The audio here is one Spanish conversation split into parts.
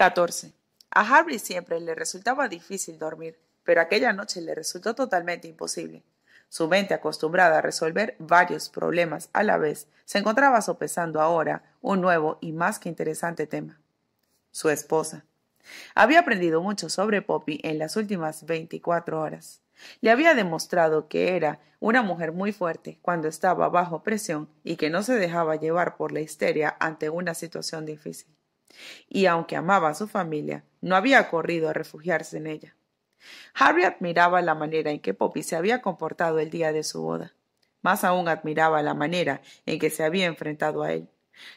14. A Harvey siempre le resultaba difícil dormir, pero aquella noche le resultó totalmente imposible. Su mente acostumbrada a resolver varios problemas a la vez se encontraba sopesando ahora un nuevo y más que interesante tema. Su esposa. Había aprendido mucho sobre Poppy en las últimas veinticuatro horas. Le había demostrado que era una mujer muy fuerte cuando estaba bajo presión y que no se dejaba llevar por la histeria ante una situación difícil y aunque amaba a su familia, no había corrido a refugiarse en ella. Harry admiraba la manera en que Poppy se había comportado el día de su boda. Más aún admiraba la manera en que se había enfrentado a él.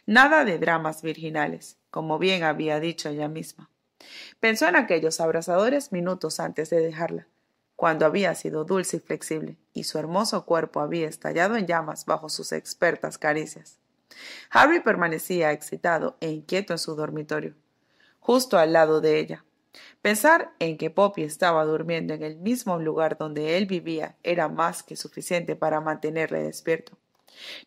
Nada de dramas virginales, como bien había dicho ella misma. Pensó en aquellos abrazadores minutos antes de dejarla, cuando había sido dulce y flexible, y su hermoso cuerpo había estallado en llamas bajo sus expertas caricias. Harry permanecía excitado e inquieto en su dormitorio, justo al lado de ella. Pensar en que Poppy estaba durmiendo en el mismo lugar donde él vivía era más que suficiente para mantenerle despierto.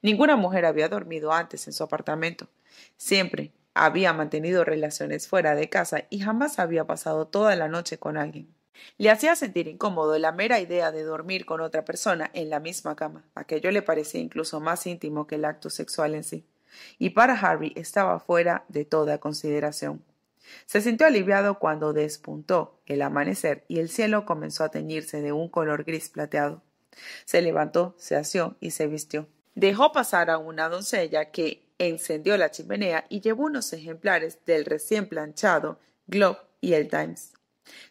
Ninguna mujer había dormido antes en su apartamento. Siempre había mantenido relaciones fuera de casa y jamás había pasado toda la noche con alguien. Le hacía sentir incómodo la mera idea de dormir con otra persona en la misma cama. Aquello le parecía incluso más íntimo que el acto sexual en sí. Y para Harry estaba fuera de toda consideración. Se sintió aliviado cuando despuntó el amanecer y el cielo comenzó a teñirse de un color gris plateado. Se levantó, se asió y se vistió. Dejó pasar a una doncella que encendió la chimenea y llevó unos ejemplares del recién planchado Globe y el Times.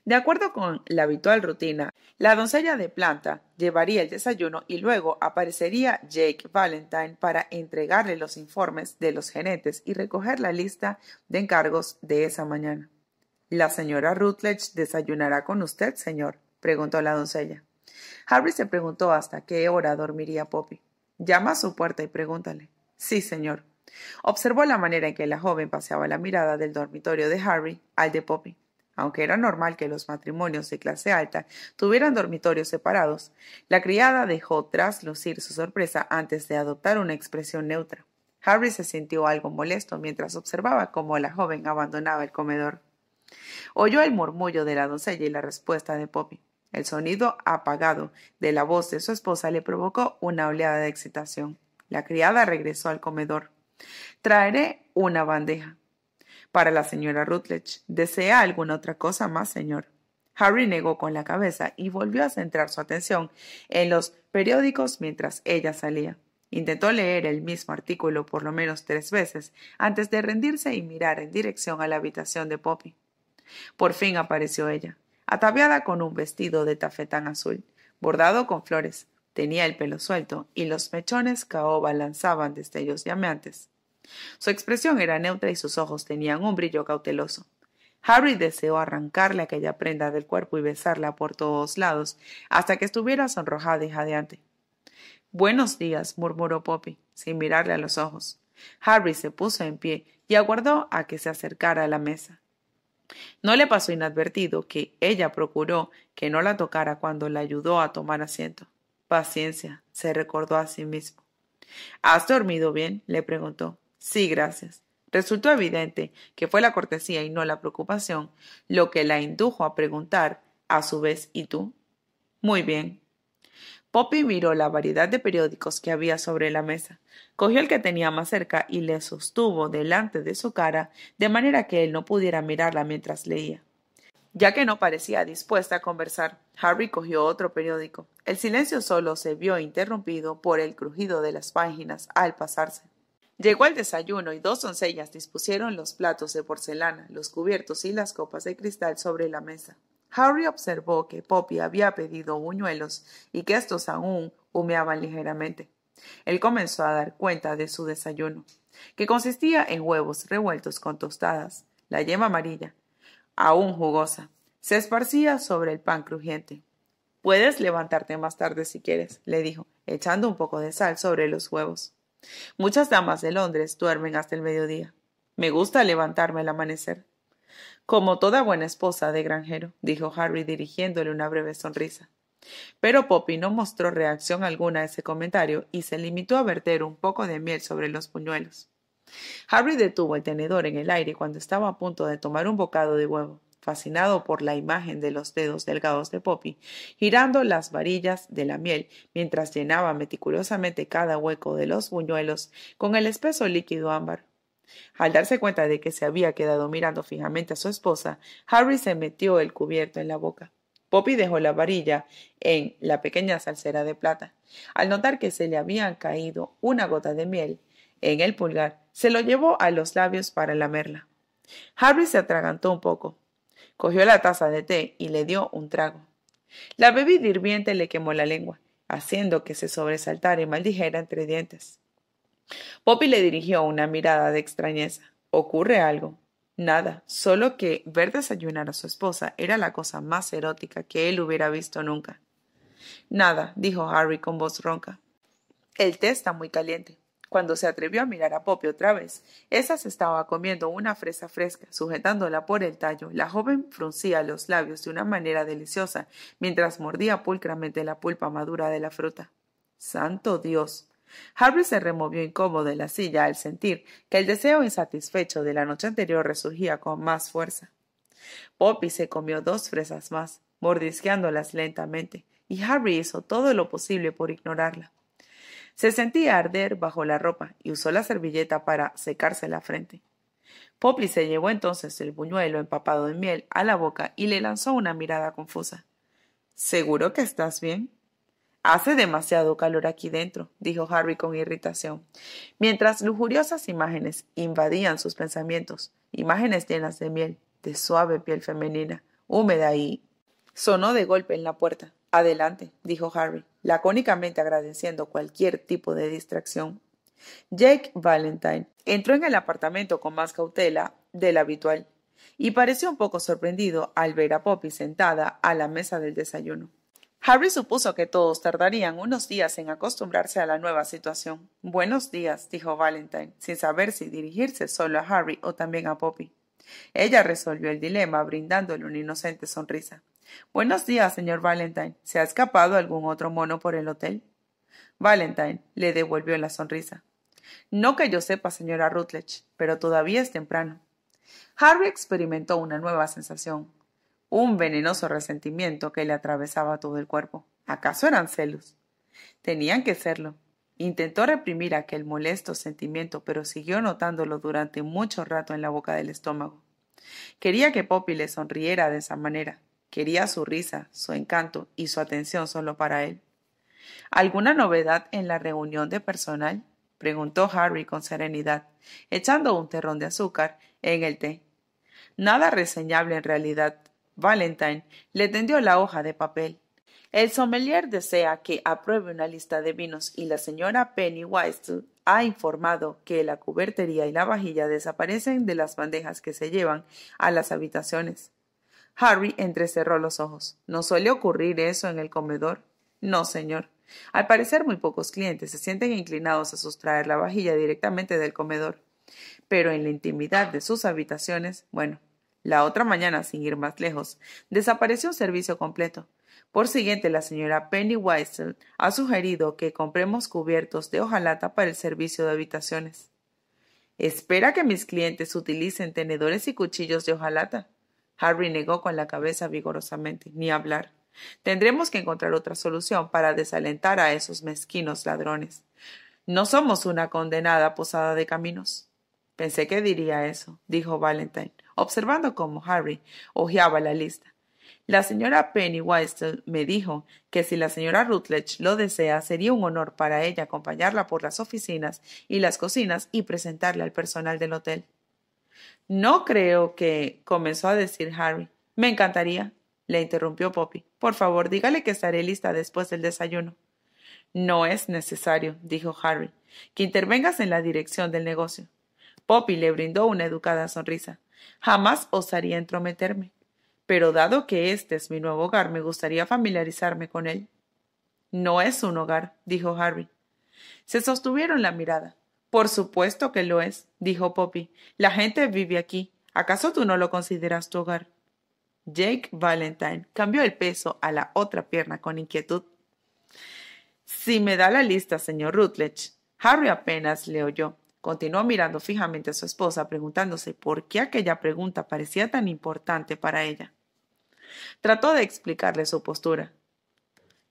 De acuerdo con la habitual rutina, la doncella de planta llevaría el desayuno y luego aparecería Jake Valentine para entregarle los informes de los genetes y recoger la lista de encargos de esa mañana. La señora Rutledge desayunará con usted, señor, preguntó la doncella. Harry se preguntó hasta qué hora dormiría Poppy. Llama a su puerta y pregúntale. Sí, señor. Observó la manera en que la joven paseaba la mirada del dormitorio de Harry al de Poppy. Aunque era normal que los matrimonios de clase alta tuvieran dormitorios separados, la criada dejó traslucir su sorpresa antes de adoptar una expresión neutra. Harry se sintió algo molesto mientras observaba cómo la joven abandonaba el comedor. Oyó el murmullo de la doncella y la respuesta de Poppy. El sonido apagado de la voz de su esposa le provocó una oleada de excitación. La criada regresó al comedor. Traeré una bandeja, para la señora Rutledge. ¿Desea alguna otra cosa más, señor? Harry negó con la cabeza y volvió a centrar su atención en los periódicos mientras ella salía. Intentó leer el mismo artículo por lo menos tres veces antes de rendirse y mirar en dirección a la habitación de Poppy. Por fin apareció ella, ataviada con un vestido de tafetán azul, bordado con flores. Tenía el pelo suelto y los mechones caoba lanzaban destellos llameantes. Su expresión era neutra y sus ojos tenían un brillo cauteloso. Harry deseó arrancarle aquella prenda del cuerpo y besarla por todos lados hasta que estuviera sonrojada y jadeante. Buenos días, murmuró Poppy, sin mirarle a los ojos. Harry se puso en pie y aguardó a que se acercara a la mesa. No le pasó inadvertido que ella procuró que no la tocara cuando la ayudó a tomar asiento. Paciencia, se recordó a sí mismo. ¿Has dormido bien? le preguntó. Sí, gracias. Resultó evidente que fue la cortesía y no la preocupación lo que la indujo a preguntar, a su vez, ¿y tú? Muy bien. Poppy miró la variedad de periódicos que había sobre la mesa, cogió el que tenía más cerca y le sostuvo delante de su cara de manera que él no pudiera mirarla mientras leía. Ya que no parecía dispuesta a conversar, Harry cogió otro periódico. El silencio solo se vio interrumpido por el crujido de las páginas al pasarse. Llegó el desayuno y dos doncellas dispusieron los platos de porcelana, los cubiertos y las copas de cristal sobre la mesa. Harry observó que Poppy había pedido buñuelos y que estos aún humeaban ligeramente. Él comenzó a dar cuenta de su desayuno, que consistía en huevos revueltos con tostadas, la yema amarilla, aún jugosa, se esparcía sobre el pan crujiente. Puedes levantarte más tarde si quieres, le dijo, echando un poco de sal sobre los huevos. Muchas damas de Londres duermen hasta el mediodía. Me gusta levantarme al amanecer. Como toda buena esposa de granjero, dijo Harry dirigiéndole una breve sonrisa. Pero Poppy no mostró reacción alguna a ese comentario y se limitó a verter un poco de miel sobre los puñuelos. Harry detuvo el tenedor en el aire cuando estaba a punto de tomar un bocado de huevo fascinado por la imagen de los dedos delgados de Poppy, girando las varillas de la miel mientras llenaba meticulosamente cada hueco de los buñuelos con el espeso líquido ámbar. Al darse cuenta de que se había quedado mirando fijamente a su esposa, Harry se metió el cubierto en la boca. Poppy dejó la varilla en la pequeña salsera de plata. Al notar que se le había caído una gota de miel en el pulgar, se lo llevó a los labios para lamerla. Harry se atragantó un poco, Cogió la taza de té y le dio un trago. La bebida hirviente le quemó la lengua, haciendo que se sobresaltara y maldijera entre dientes. Poppy le dirigió una mirada de extrañeza. ¿Ocurre algo? Nada, solo que ver desayunar a su esposa era la cosa más erótica que él hubiera visto nunca. Nada, dijo Harry con voz ronca. El té está muy caliente cuando se atrevió a mirar a Poppy otra vez. Esa se estaba comiendo una fresa fresca, sujetándola por el tallo. La joven fruncía los labios de una manera deliciosa mientras mordía pulcramente la pulpa madura de la fruta. ¡Santo Dios! Harry se removió incómodo de la silla al sentir que el deseo insatisfecho de la noche anterior resurgía con más fuerza. Poppy se comió dos fresas más, mordisqueándolas lentamente, y Harry hizo todo lo posible por ignorarla. Se sentía arder bajo la ropa y usó la servilleta para secarse la frente. Poppy se llevó entonces el buñuelo empapado de miel a la boca y le lanzó una mirada confusa. ¿Seguro que estás bien? Hace demasiado calor aquí dentro, dijo Harry con irritación, mientras lujuriosas imágenes invadían sus pensamientos, imágenes llenas de miel, de suave piel femenina, húmeda y... Sonó de golpe en la puerta. Adelante, dijo Harry, lacónicamente agradeciendo cualquier tipo de distracción. Jake Valentine entró en el apartamento con más cautela del habitual y pareció un poco sorprendido al ver a Poppy sentada a la mesa del desayuno. Harry supuso que todos tardarían unos días en acostumbrarse a la nueva situación. Buenos días, dijo Valentine, sin saber si dirigirse solo a Harry o también a Poppy. Ella resolvió el dilema brindándole una inocente sonrisa. Buenos días, señor Valentine. ¿Se ha escapado algún otro mono por el hotel? Valentine le devolvió la sonrisa. No que yo sepa, señora Rutledge, pero todavía es temprano. harvey experimentó una nueva sensación, un venenoso resentimiento que le atravesaba todo el cuerpo. ¿Acaso eran celos? Tenían que serlo. Intentó reprimir aquel molesto sentimiento, pero siguió notándolo durante mucho rato en la boca del estómago. Quería que Poppy le sonriera de esa manera, Quería su risa, su encanto y su atención solo para él. ¿Alguna novedad en la reunión de personal? preguntó Harry con serenidad, echando un terrón de azúcar en el té. Nada reseñable en realidad. Valentine le tendió la hoja de papel. El sommelier desea que apruebe una lista de vinos y la señora Penny Wise ha informado que la cubertería y la vajilla desaparecen de las bandejas que se llevan a las habitaciones. Harry entrecerró los ojos. ¿No suele ocurrir eso en el comedor? No, señor. Al parecer, muy pocos clientes se sienten inclinados a sustraer la vajilla directamente del comedor. Pero en la intimidad de sus habitaciones, bueno, la otra mañana, sin ir más lejos, desapareció un servicio completo. Por siguiente, la señora Penny Weissel ha sugerido que compremos cubiertos de hojalata para el servicio de habitaciones. Espera que mis clientes utilicen tenedores y cuchillos de hojalata. Harry negó con la cabeza vigorosamente. Ni hablar. Tendremos que encontrar otra solución para desalentar a esos mezquinos ladrones. No somos una condenada posada de caminos. Pensé que diría eso, dijo Valentine, observando cómo Harry hojeaba la lista. La señora Penny Weistel me dijo que si la señora Rutledge lo desea, sería un honor para ella acompañarla por las oficinas y las cocinas y presentarle al personal del hotel. No creo que comenzó a decir Harry. Me encantaría, le interrumpió Poppy. Por favor, dígale que estaré lista después del desayuno. No es necesario, dijo Harry, que intervengas en la dirección del negocio. Poppy le brindó una educada sonrisa. Jamás osaría entrometerme. Pero dado que este es mi nuevo hogar, me gustaría familiarizarme con él. No es un hogar, dijo Harry. Se sostuvieron la mirada. Por supuesto que lo es, dijo Poppy. La gente vive aquí. ¿Acaso tú no lo consideras tu hogar? Jake Valentine cambió el peso a la otra pierna con inquietud. Si me da la lista, señor Rutledge. Harry apenas le oyó. Continuó mirando fijamente a su esposa, preguntándose por qué aquella pregunta parecía tan importante para ella. Trató de explicarle su postura.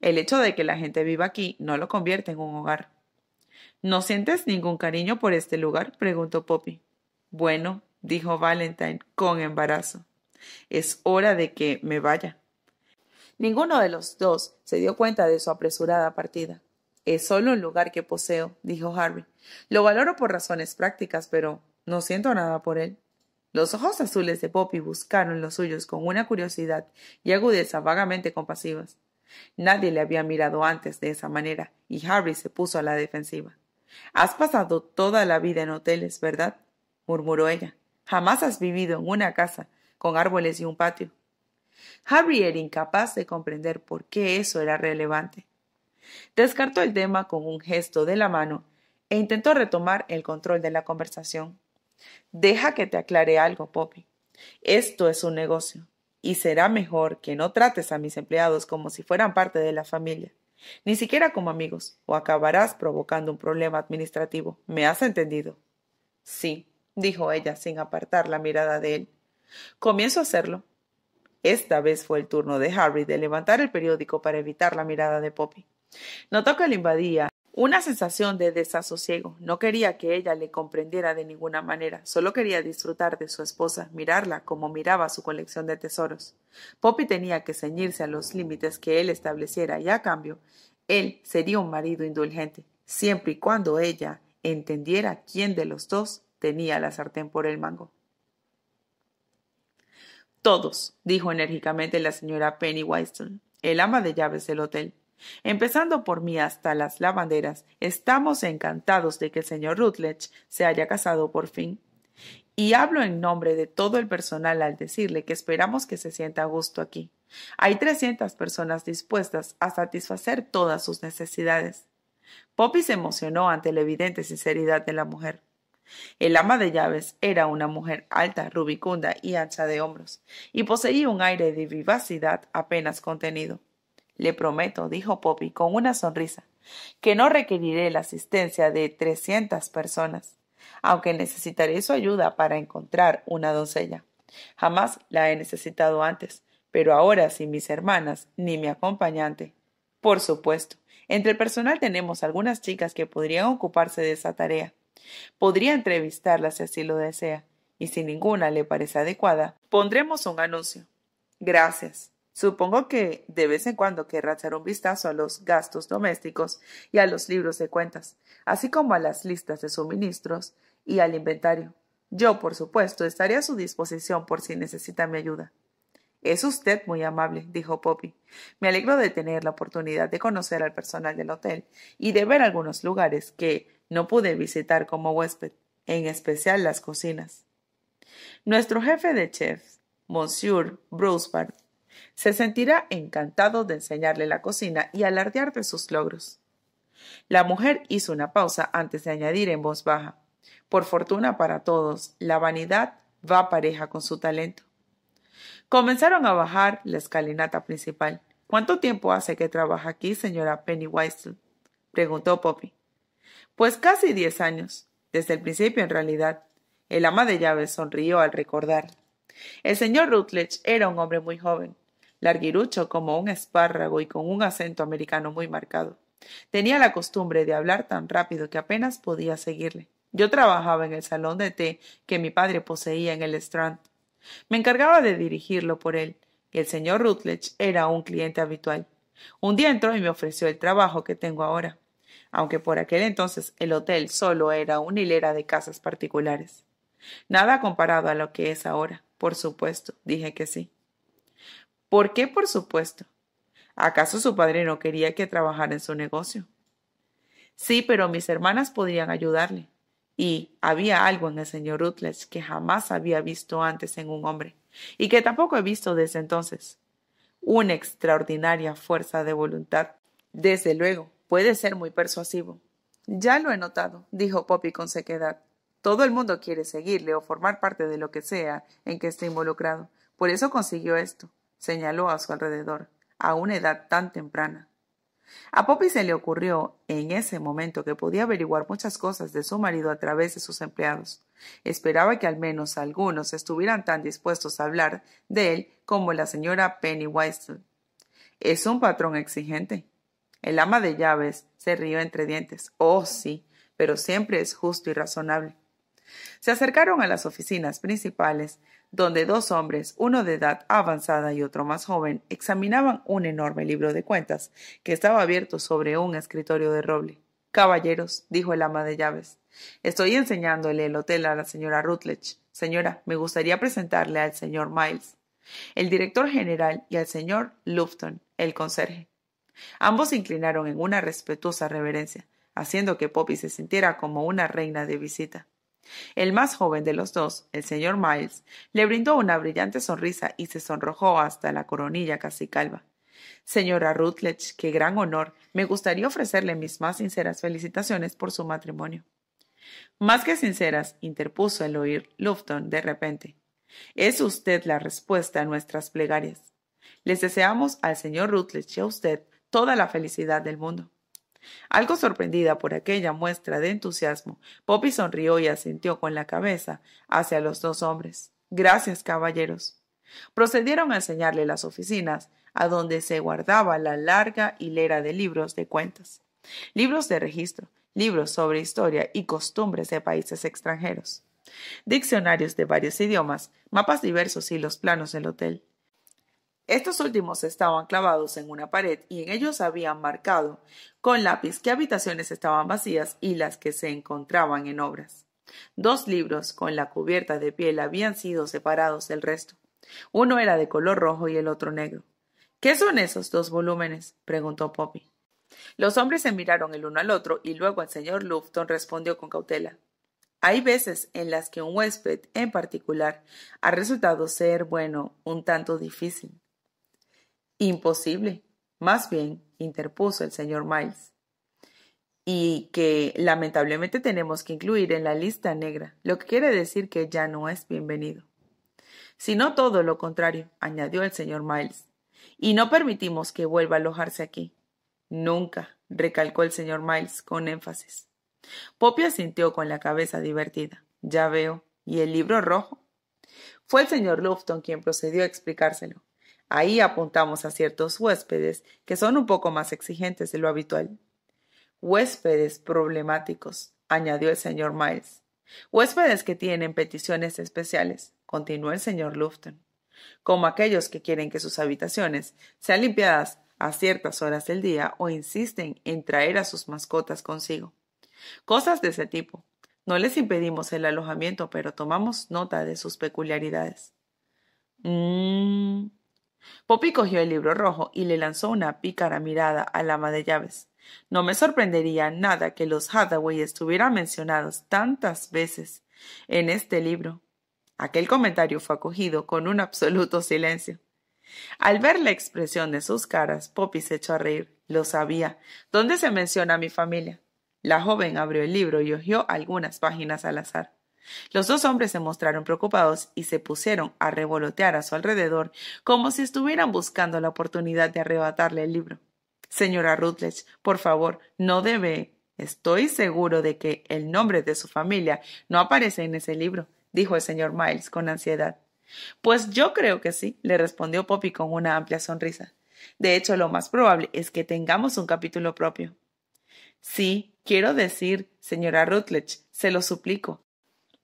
El hecho de que la gente viva aquí no lo convierte en un hogar. ¿No sientes ningún cariño por este lugar? preguntó Poppy. Bueno, dijo Valentine con embarazo. Es hora de que me vaya. Ninguno de los dos se dio cuenta de su apresurada partida. Es solo un lugar que poseo, dijo Harry. Lo valoro por razones prácticas, pero no siento nada por él. Los ojos azules de Poppy buscaron los suyos con una curiosidad y agudeza vagamente compasivas. Nadie le había mirado antes de esa manera, y Harry se puso a la defensiva. Has pasado toda la vida en hoteles, ¿verdad? murmuró ella. Jamás has vivido en una casa con árboles y un patio. Harry era incapaz de comprender por qué eso era relevante. Descartó el tema con un gesto de la mano e intentó retomar el control de la conversación. Deja que te aclare algo, Poppy. Esto es un negocio, y será mejor que no trates a mis empleados como si fueran parte de la familia ni siquiera como amigos, o acabarás provocando un problema administrativo. ¿Me has entendido? Sí, dijo ella sin apartar la mirada de él. Comienzo a hacerlo. Esta vez fue el turno de Harry de levantar el periódico para evitar la mirada de Poppy. Notó que le invadía una sensación de desasosiego. No quería que ella le comprendiera de ninguna manera, solo quería disfrutar de su esposa, mirarla como miraba su colección de tesoros. Poppy tenía que ceñirse a los límites que él estableciera y a cambio, él sería un marido indulgente, siempre y cuando ella entendiera quién de los dos tenía la sartén por el mango. Todos, dijo enérgicamente la señora Penny Weston, el ama de llaves del hotel. Empezando por mí hasta las lavanderas, estamos encantados de que el señor Rutledge se haya casado por fin. Y hablo en nombre de todo el personal al decirle que esperamos que se sienta a gusto aquí. Hay trescientas personas dispuestas a satisfacer todas sus necesidades. Poppy se emocionó ante la evidente sinceridad de la mujer. El ama de llaves era una mujer alta, rubicunda y ancha de hombros, y poseía un aire de vivacidad apenas contenido. Le prometo, dijo Poppy con una sonrisa, que no requeriré la asistencia de trescientas personas, aunque necesitaré su ayuda para encontrar una doncella. Jamás la he necesitado antes, pero ahora sin mis hermanas ni mi acompañante. Por supuesto, entre el personal tenemos algunas chicas que podrían ocuparse de esa tarea. Podría entrevistarlas si así lo desea, y si ninguna le parece adecuada, pondremos un anuncio. Gracias. Supongo que de vez en cuando querrá echar un vistazo a los gastos domésticos y a los libros de cuentas, así como a las listas de suministros y al inventario. Yo, por supuesto, estaré a su disposición por si necesita mi ayuda. Es usted muy amable, dijo Poppy. Me alegro de tener la oportunidad de conocer al personal del hotel y de ver algunos lugares que no pude visitar como huésped, en especial las cocinas. Nuestro jefe de chef, Monsieur Brosbart, se sentirá encantado de enseñarle la cocina y alardear de sus logros. La mujer hizo una pausa antes de añadir en voz baja. Por fortuna para todos, la vanidad va pareja con su talento. Comenzaron a bajar la escalinata principal. ¿Cuánto tiempo hace que trabaja aquí, señora Penny Weissel? preguntó Poppy. Pues casi diez años, desde el principio en realidad. El ama de llaves sonrió al recordar. El señor Rutledge era un hombre muy joven, larguirucho como un espárrago y con un acento americano muy marcado. Tenía la costumbre de hablar tan rápido que apenas podía seguirle. Yo trabajaba en el salón de té que mi padre poseía en el Strand. Me encargaba de dirigirlo por él, y el señor Rutledge era un cliente habitual. Un día entró y me ofreció el trabajo que tengo ahora, aunque por aquel entonces el hotel solo era una hilera de casas particulares. Nada comparado a lo que es ahora, por supuesto, dije que sí. ¿Por qué, por supuesto? ¿Acaso su padre no quería que trabajara en su negocio? Sí, pero mis hermanas podrían ayudarle. Y había algo en el señor Rutledge que jamás había visto antes en un hombre, y que tampoco he visto desde entonces. Una extraordinaria fuerza de voluntad. Desde luego, puede ser muy persuasivo. Ya lo he notado, dijo Poppy con sequedad. Todo el mundo quiere seguirle o formar parte de lo que sea en que esté involucrado. Por eso consiguió esto señaló a su alrededor, a una edad tan temprana. A Poppy se le ocurrió en ese momento que podía averiguar muchas cosas de su marido a través de sus empleados. Esperaba que al menos algunos estuvieran tan dispuestos a hablar de él como la señora Penny Weissel. Es un patrón exigente. El ama de llaves se rió entre dientes. Oh, sí, pero siempre es justo y razonable. Se acercaron a las oficinas principales donde dos hombres, uno de edad avanzada y otro más joven, examinaban un enorme libro de cuentas que estaba abierto sobre un escritorio de roble. Caballeros, dijo el ama de llaves, estoy enseñándole el hotel a la señora Rutledge. Señora, me gustaría presentarle al señor Miles, el director general, y al señor Lufton, el conserje. Ambos se inclinaron en una respetuosa reverencia, haciendo que Poppy se sintiera como una reina de visita. El más joven de los dos, el señor Miles, le brindó una brillante sonrisa y se sonrojó hasta la coronilla casi calva. Señora Rutledge, qué gran honor. Me gustaría ofrecerle mis más sinceras felicitaciones por su matrimonio. Más que sinceras, interpuso el oír Lufton de repente. Es usted la respuesta a nuestras plegarias. Les deseamos al señor Rutledge y a usted toda la felicidad del mundo. Algo sorprendida por aquella muestra de entusiasmo, Poppy sonrió y asintió con la cabeza hacia los dos hombres. Gracias, caballeros. Procedieron a enseñarle las oficinas, adonde se guardaba la larga hilera de libros de cuentas, libros de registro, libros sobre historia y costumbres de países extranjeros, diccionarios de varios idiomas, mapas diversos y los planos del hotel. Estos últimos estaban clavados en una pared y en ellos habían marcado con lápiz qué habitaciones estaban vacías y las que se encontraban en obras. Dos libros con la cubierta de piel habían sido separados del resto. Uno era de color rojo y el otro negro. ¿Qué son esos dos volúmenes? preguntó Poppy. Los hombres se miraron el uno al otro y luego el señor Lufton respondió con cautela. Hay veces en las que un huésped en particular ha resultado ser, bueno, un tanto difícil. Imposible. Más bien, interpuso el señor Miles. Y que lamentablemente tenemos que incluir en la lista negra, lo que quiere decir que ya no es bienvenido. Sino todo lo contrario, añadió el señor Miles. Y no permitimos que vuelva a alojarse aquí. Nunca, recalcó el señor Miles con énfasis. Poppy asintió con la cabeza divertida. Ya veo. ¿Y el libro rojo? Fue el señor Lufton quien procedió a explicárselo. Ahí apuntamos a ciertos huéspedes que son un poco más exigentes de lo habitual. Huéspedes problemáticos, añadió el señor Miles. Huéspedes que tienen peticiones especiales, continuó el señor Lufton, como aquellos que quieren que sus habitaciones sean limpiadas a ciertas horas del día o insisten en traer a sus mascotas consigo. Cosas de ese tipo. No les impedimos el alojamiento, pero tomamos nota de sus peculiaridades. Mm. Poppy cogió el libro rojo y le lanzó una pícara mirada al ama de llaves. No me sorprendería nada que los Hathaway estuvieran mencionados tantas veces en este libro. Aquel comentario fue acogido con un absoluto silencio. Al ver la expresión de sus caras, Poppy se echó a reír. Lo sabía. ¿Dónde se menciona a mi familia? La joven abrió el libro y hojeó algunas páginas al azar. Los dos hombres se mostraron preocupados y se pusieron a revolotear a su alrededor como si estuvieran buscando la oportunidad de arrebatarle el libro. Señora Rutledge, por favor, no debe. Estoy seguro de que el nombre de su familia no aparece en ese libro, dijo el señor Miles con ansiedad. Pues yo creo que sí, le respondió Poppy con una amplia sonrisa. De hecho, lo más probable es que tengamos un capítulo propio. Sí, quiero decir, señora Rutledge, se lo suplico,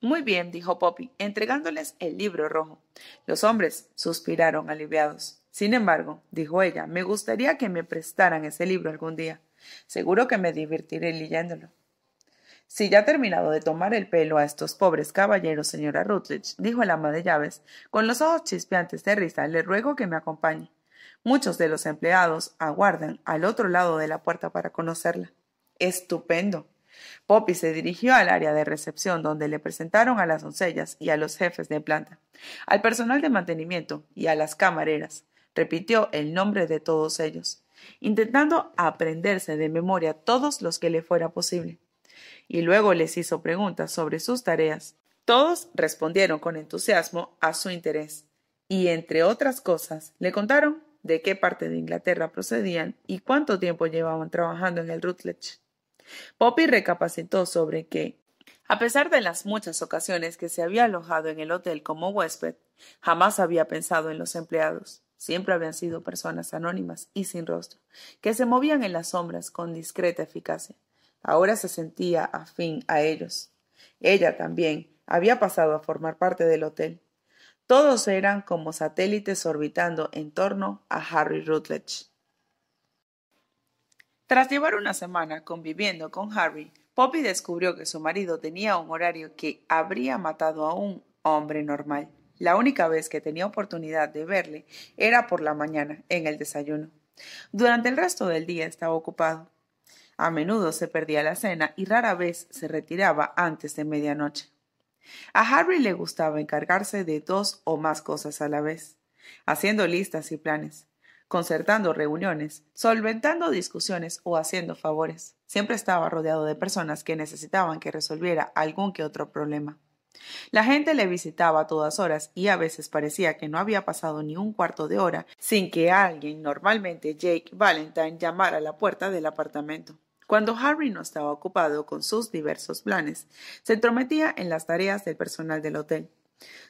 muy bien, dijo Poppy, entregándoles el libro rojo. Los hombres suspiraron aliviados. Sin embargo, dijo ella, me gustaría que me prestaran ese libro algún día. Seguro que me divertiré leyéndolo. Si ya ha terminado de tomar el pelo a estos pobres caballeros, señora Rutledge, dijo el ama de llaves, con los ojos chispeantes de risa, le ruego que me acompañe. Muchos de los empleados aguardan al otro lado de la puerta para conocerla. Estupendo, Poppy se dirigió al área de recepción donde le presentaron a las doncellas y a los jefes de planta, al personal de mantenimiento y a las camareras. Repitió el nombre de todos ellos, intentando aprenderse de memoria todos los que le fuera posible. Y luego les hizo preguntas sobre sus tareas. Todos respondieron con entusiasmo a su interés y, entre otras cosas, le contaron de qué parte de Inglaterra procedían y cuánto tiempo llevaban trabajando en el Rutledge. Poppy recapacitó sobre que, a pesar de las muchas ocasiones que se había alojado en el hotel como huésped, jamás había pensado en los empleados. Siempre habían sido personas anónimas y sin rostro, que se movían en las sombras con discreta eficacia. Ahora se sentía afín a ellos. Ella también había pasado a formar parte del hotel. Todos eran como satélites orbitando en torno a Harry Rutledge. Tras llevar una semana conviviendo con Harry, Poppy descubrió que su marido tenía un horario que habría matado a un hombre normal. La única vez que tenía oportunidad de verle era por la mañana, en el desayuno. Durante el resto del día estaba ocupado. A menudo se perdía la cena y rara vez se retiraba antes de medianoche. A Harry le gustaba encargarse de dos o más cosas a la vez, haciendo listas y planes concertando reuniones, solventando discusiones o haciendo favores. Siempre estaba rodeado de personas que necesitaban que resolviera algún que otro problema. La gente le visitaba a todas horas y a veces parecía que no había pasado ni un cuarto de hora sin que alguien, normalmente Jake Valentine, llamara a la puerta del apartamento. Cuando Harry no estaba ocupado con sus diversos planes, se entrometía en las tareas del personal del hotel.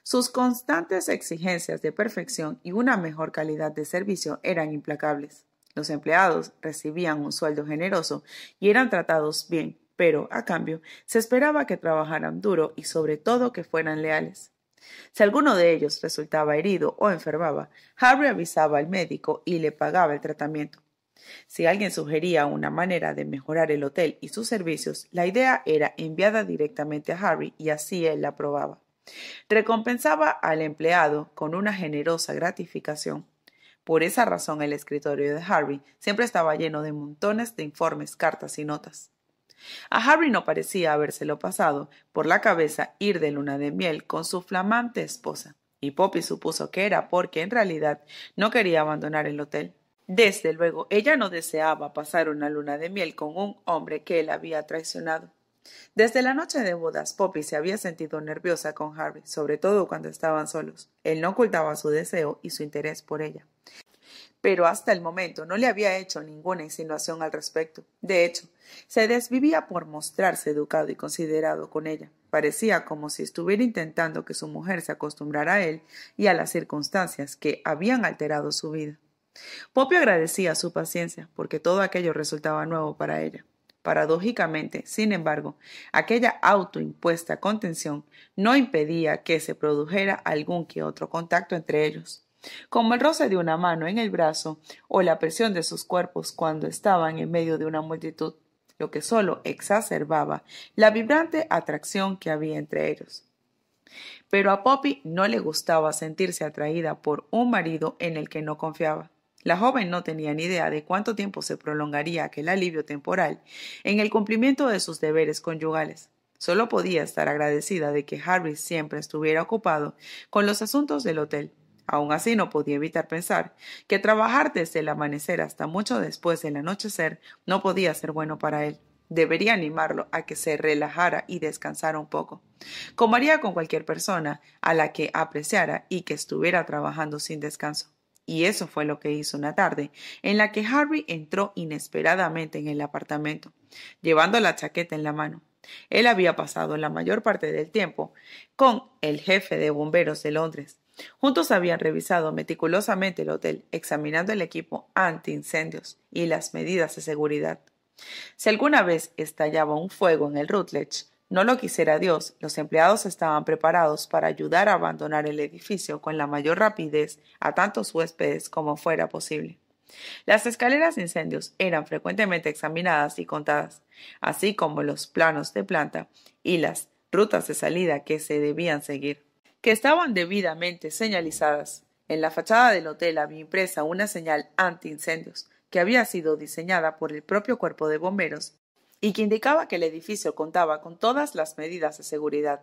Sus constantes exigencias de perfección y una mejor calidad de servicio eran implacables. Los empleados recibían un sueldo generoso y eran tratados bien, pero, a cambio, se esperaba que trabajaran duro y sobre todo que fueran leales. Si alguno de ellos resultaba herido o enfermaba, Harry avisaba al médico y le pagaba el tratamiento. Si alguien sugería una manera de mejorar el hotel y sus servicios, la idea era enviada directamente a Harry y así él la probaba. Recompensaba al empleado con una generosa gratificación. Por esa razón el escritorio de Harry siempre estaba lleno de montones de informes, cartas y notas. A Harry no parecía habérselo pasado por la cabeza ir de luna de miel con su flamante esposa, y Poppy supuso que era porque en realidad no quería abandonar el hotel. Desde luego, ella no deseaba pasar una luna de miel con un hombre que él había traicionado. Desde la noche de bodas, Poppy se había sentido nerviosa con Harvey, sobre todo cuando estaban solos. Él no ocultaba su deseo y su interés por ella. Pero hasta el momento no le había hecho ninguna insinuación al respecto. De hecho, se desvivía por mostrarse educado y considerado con ella. Parecía como si estuviera intentando que su mujer se acostumbrara a él y a las circunstancias que habían alterado su vida. Poppy agradecía su paciencia, porque todo aquello resultaba nuevo para ella. Paradójicamente, sin embargo, aquella autoimpuesta contención no impedía que se produjera algún que otro contacto entre ellos, como el roce de una mano en el brazo o la presión de sus cuerpos cuando estaban en medio de una multitud, lo que solo exacerbaba la vibrante atracción que había entre ellos. Pero a Poppy no le gustaba sentirse atraída por un marido en el que no confiaba. La joven no tenía ni idea de cuánto tiempo se prolongaría aquel alivio temporal en el cumplimiento de sus deberes conyugales. Solo podía estar agradecida de que Harry siempre estuviera ocupado con los asuntos del hotel. Aun así no podía evitar pensar que trabajar desde el amanecer hasta mucho después del anochecer no podía ser bueno para él. Debería animarlo a que se relajara y descansara un poco, como haría con cualquier persona a la que apreciara y que estuviera trabajando sin descanso. Y eso fue lo que hizo una tarde, en la que Harvey entró inesperadamente en el apartamento, llevando la chaqueta en la mano. Él había pasado la mayor parte del tiempo con el jefe de bomberos de Londres. Juntos habían revisado meticulosamente el hotel, examinando el equipo antiincendios y las medidas de seguridad. Si alguna vez estallaba un fuego en el Rutledge, no lo quisiera Dios, los empleados estaban preparados para ayudar a abandonar el edificio con la mayor rapidez a tantos huéspedes como fuera posible. Las escaleras de incendios eran frecuentemente examinadas y contadas, así como los planos de planta y las rutas de salida que se debían seguir, que estaban debidamente señalizadas. En la fachada del hotel había impresa una señal anti incendios que había sido diseñada por el propio cuerpo de bomberos y que indicaba que el edificio contaba con todas las medidas de seguridad.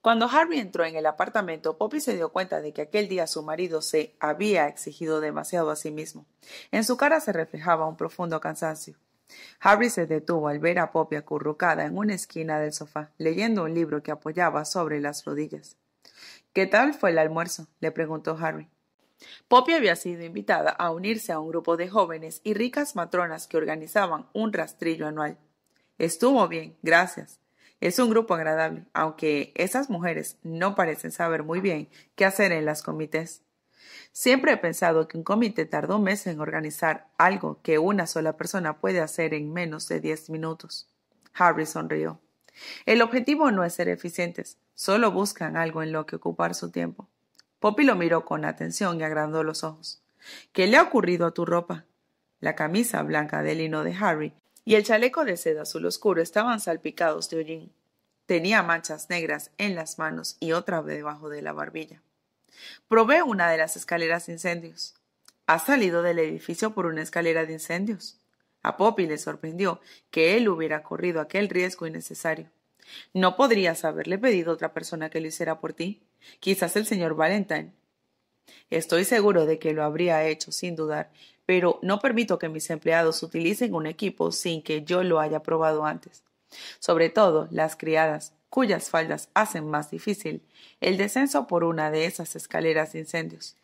Cuando Harry entró en el apartamento, Poppy se dio cuenta de que aquel día su marido se había exigido demasiado a sí mismo. En su cara se reflejaba un profundo cansancio. Harry se detuvo al ver a Poppy acurrucada en una esquina del sofá, leyendo un libro que apoyaba sobre las rodillas. ¿Qué tal fue el almuerzo? le preguntó Harry. Poppy había sido invitada a unirse a un grupo de jóvenes y ricas matronas que organizaban un rastrillo anual. Estuvo bien, gracias. Es un grupo agradable, aunque esas mujeres no parecen saber muy bien qué hacer en las comités. Siempre he pensado que un comité tardó meses en organizar algo que una sola persona puede hacer en menos de diez minutos. Harry sonrió. El objetivo no es ser eficientes, solo buscan algo en lo que ocupar su tiempo. Poppy lo miró con atención y agrandó los ojos. ¿Qué le ha ocurrido a tu ropa? La camisa blanca de lino de Harry y el chaleco de seda azul oscuro estaban salpicados de hollín. Tenía manchas negras en las manos y otra debajo de la barbilla. Probé una de las escaleras de incendios. Ha salido del edificio por una escalera de incendios. A Poppy le sorprendió que él hubiera corrido aquel riesgo innecesario. No podrías haberle pedido a otra persona que lo hiciera por ti. Quizás el señor Valentine. Estoy seguro de que lo habría hecho sin dudar, pero no permito que mis empleados utilicen un equipo sin que yo lo haya probado antes. Sobre todo las criadas, cuyas faldas hacen más difícil el descenso por una de esas escaleras de incendios.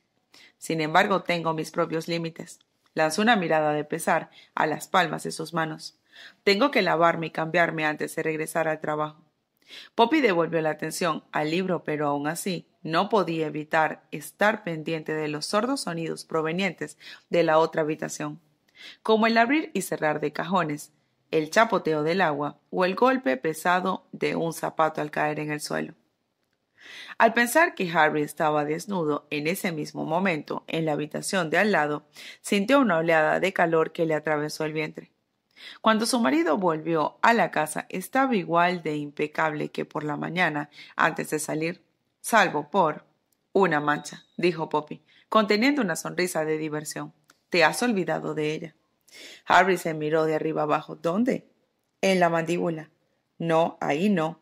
Sin embargo, tengo mis propios límites. Lanzo una mirada de pesar a las palmas de sus manos. Tengo que lavarme y cambiarme antes de regresar al trabajo. Poppy devolvió la atención al libro, pero aún así no podía evitar estar pendiente de los sordos sonidos provenientes de la otra habitación, como el abrir y cerrar de cajones, el chapoteo del agua o el golpe pesado de un zapato al caer en el suelo. Al pensar que Harry estaba desnudo en ese mismo momento en la habitación de al lado, sintió una oleada de calor que le atravesó el vientre. Cuando su marido volvió a la casa estaba igual de impecable que por la mañana antes de salir, salvo por una mancha, dijo Poppy, conteniendo una sonrisa de diversión. Te has olvidado de ella. Harry se miró de arriba abajo. ¿Dónde? En la mandíbula. No, ahí no.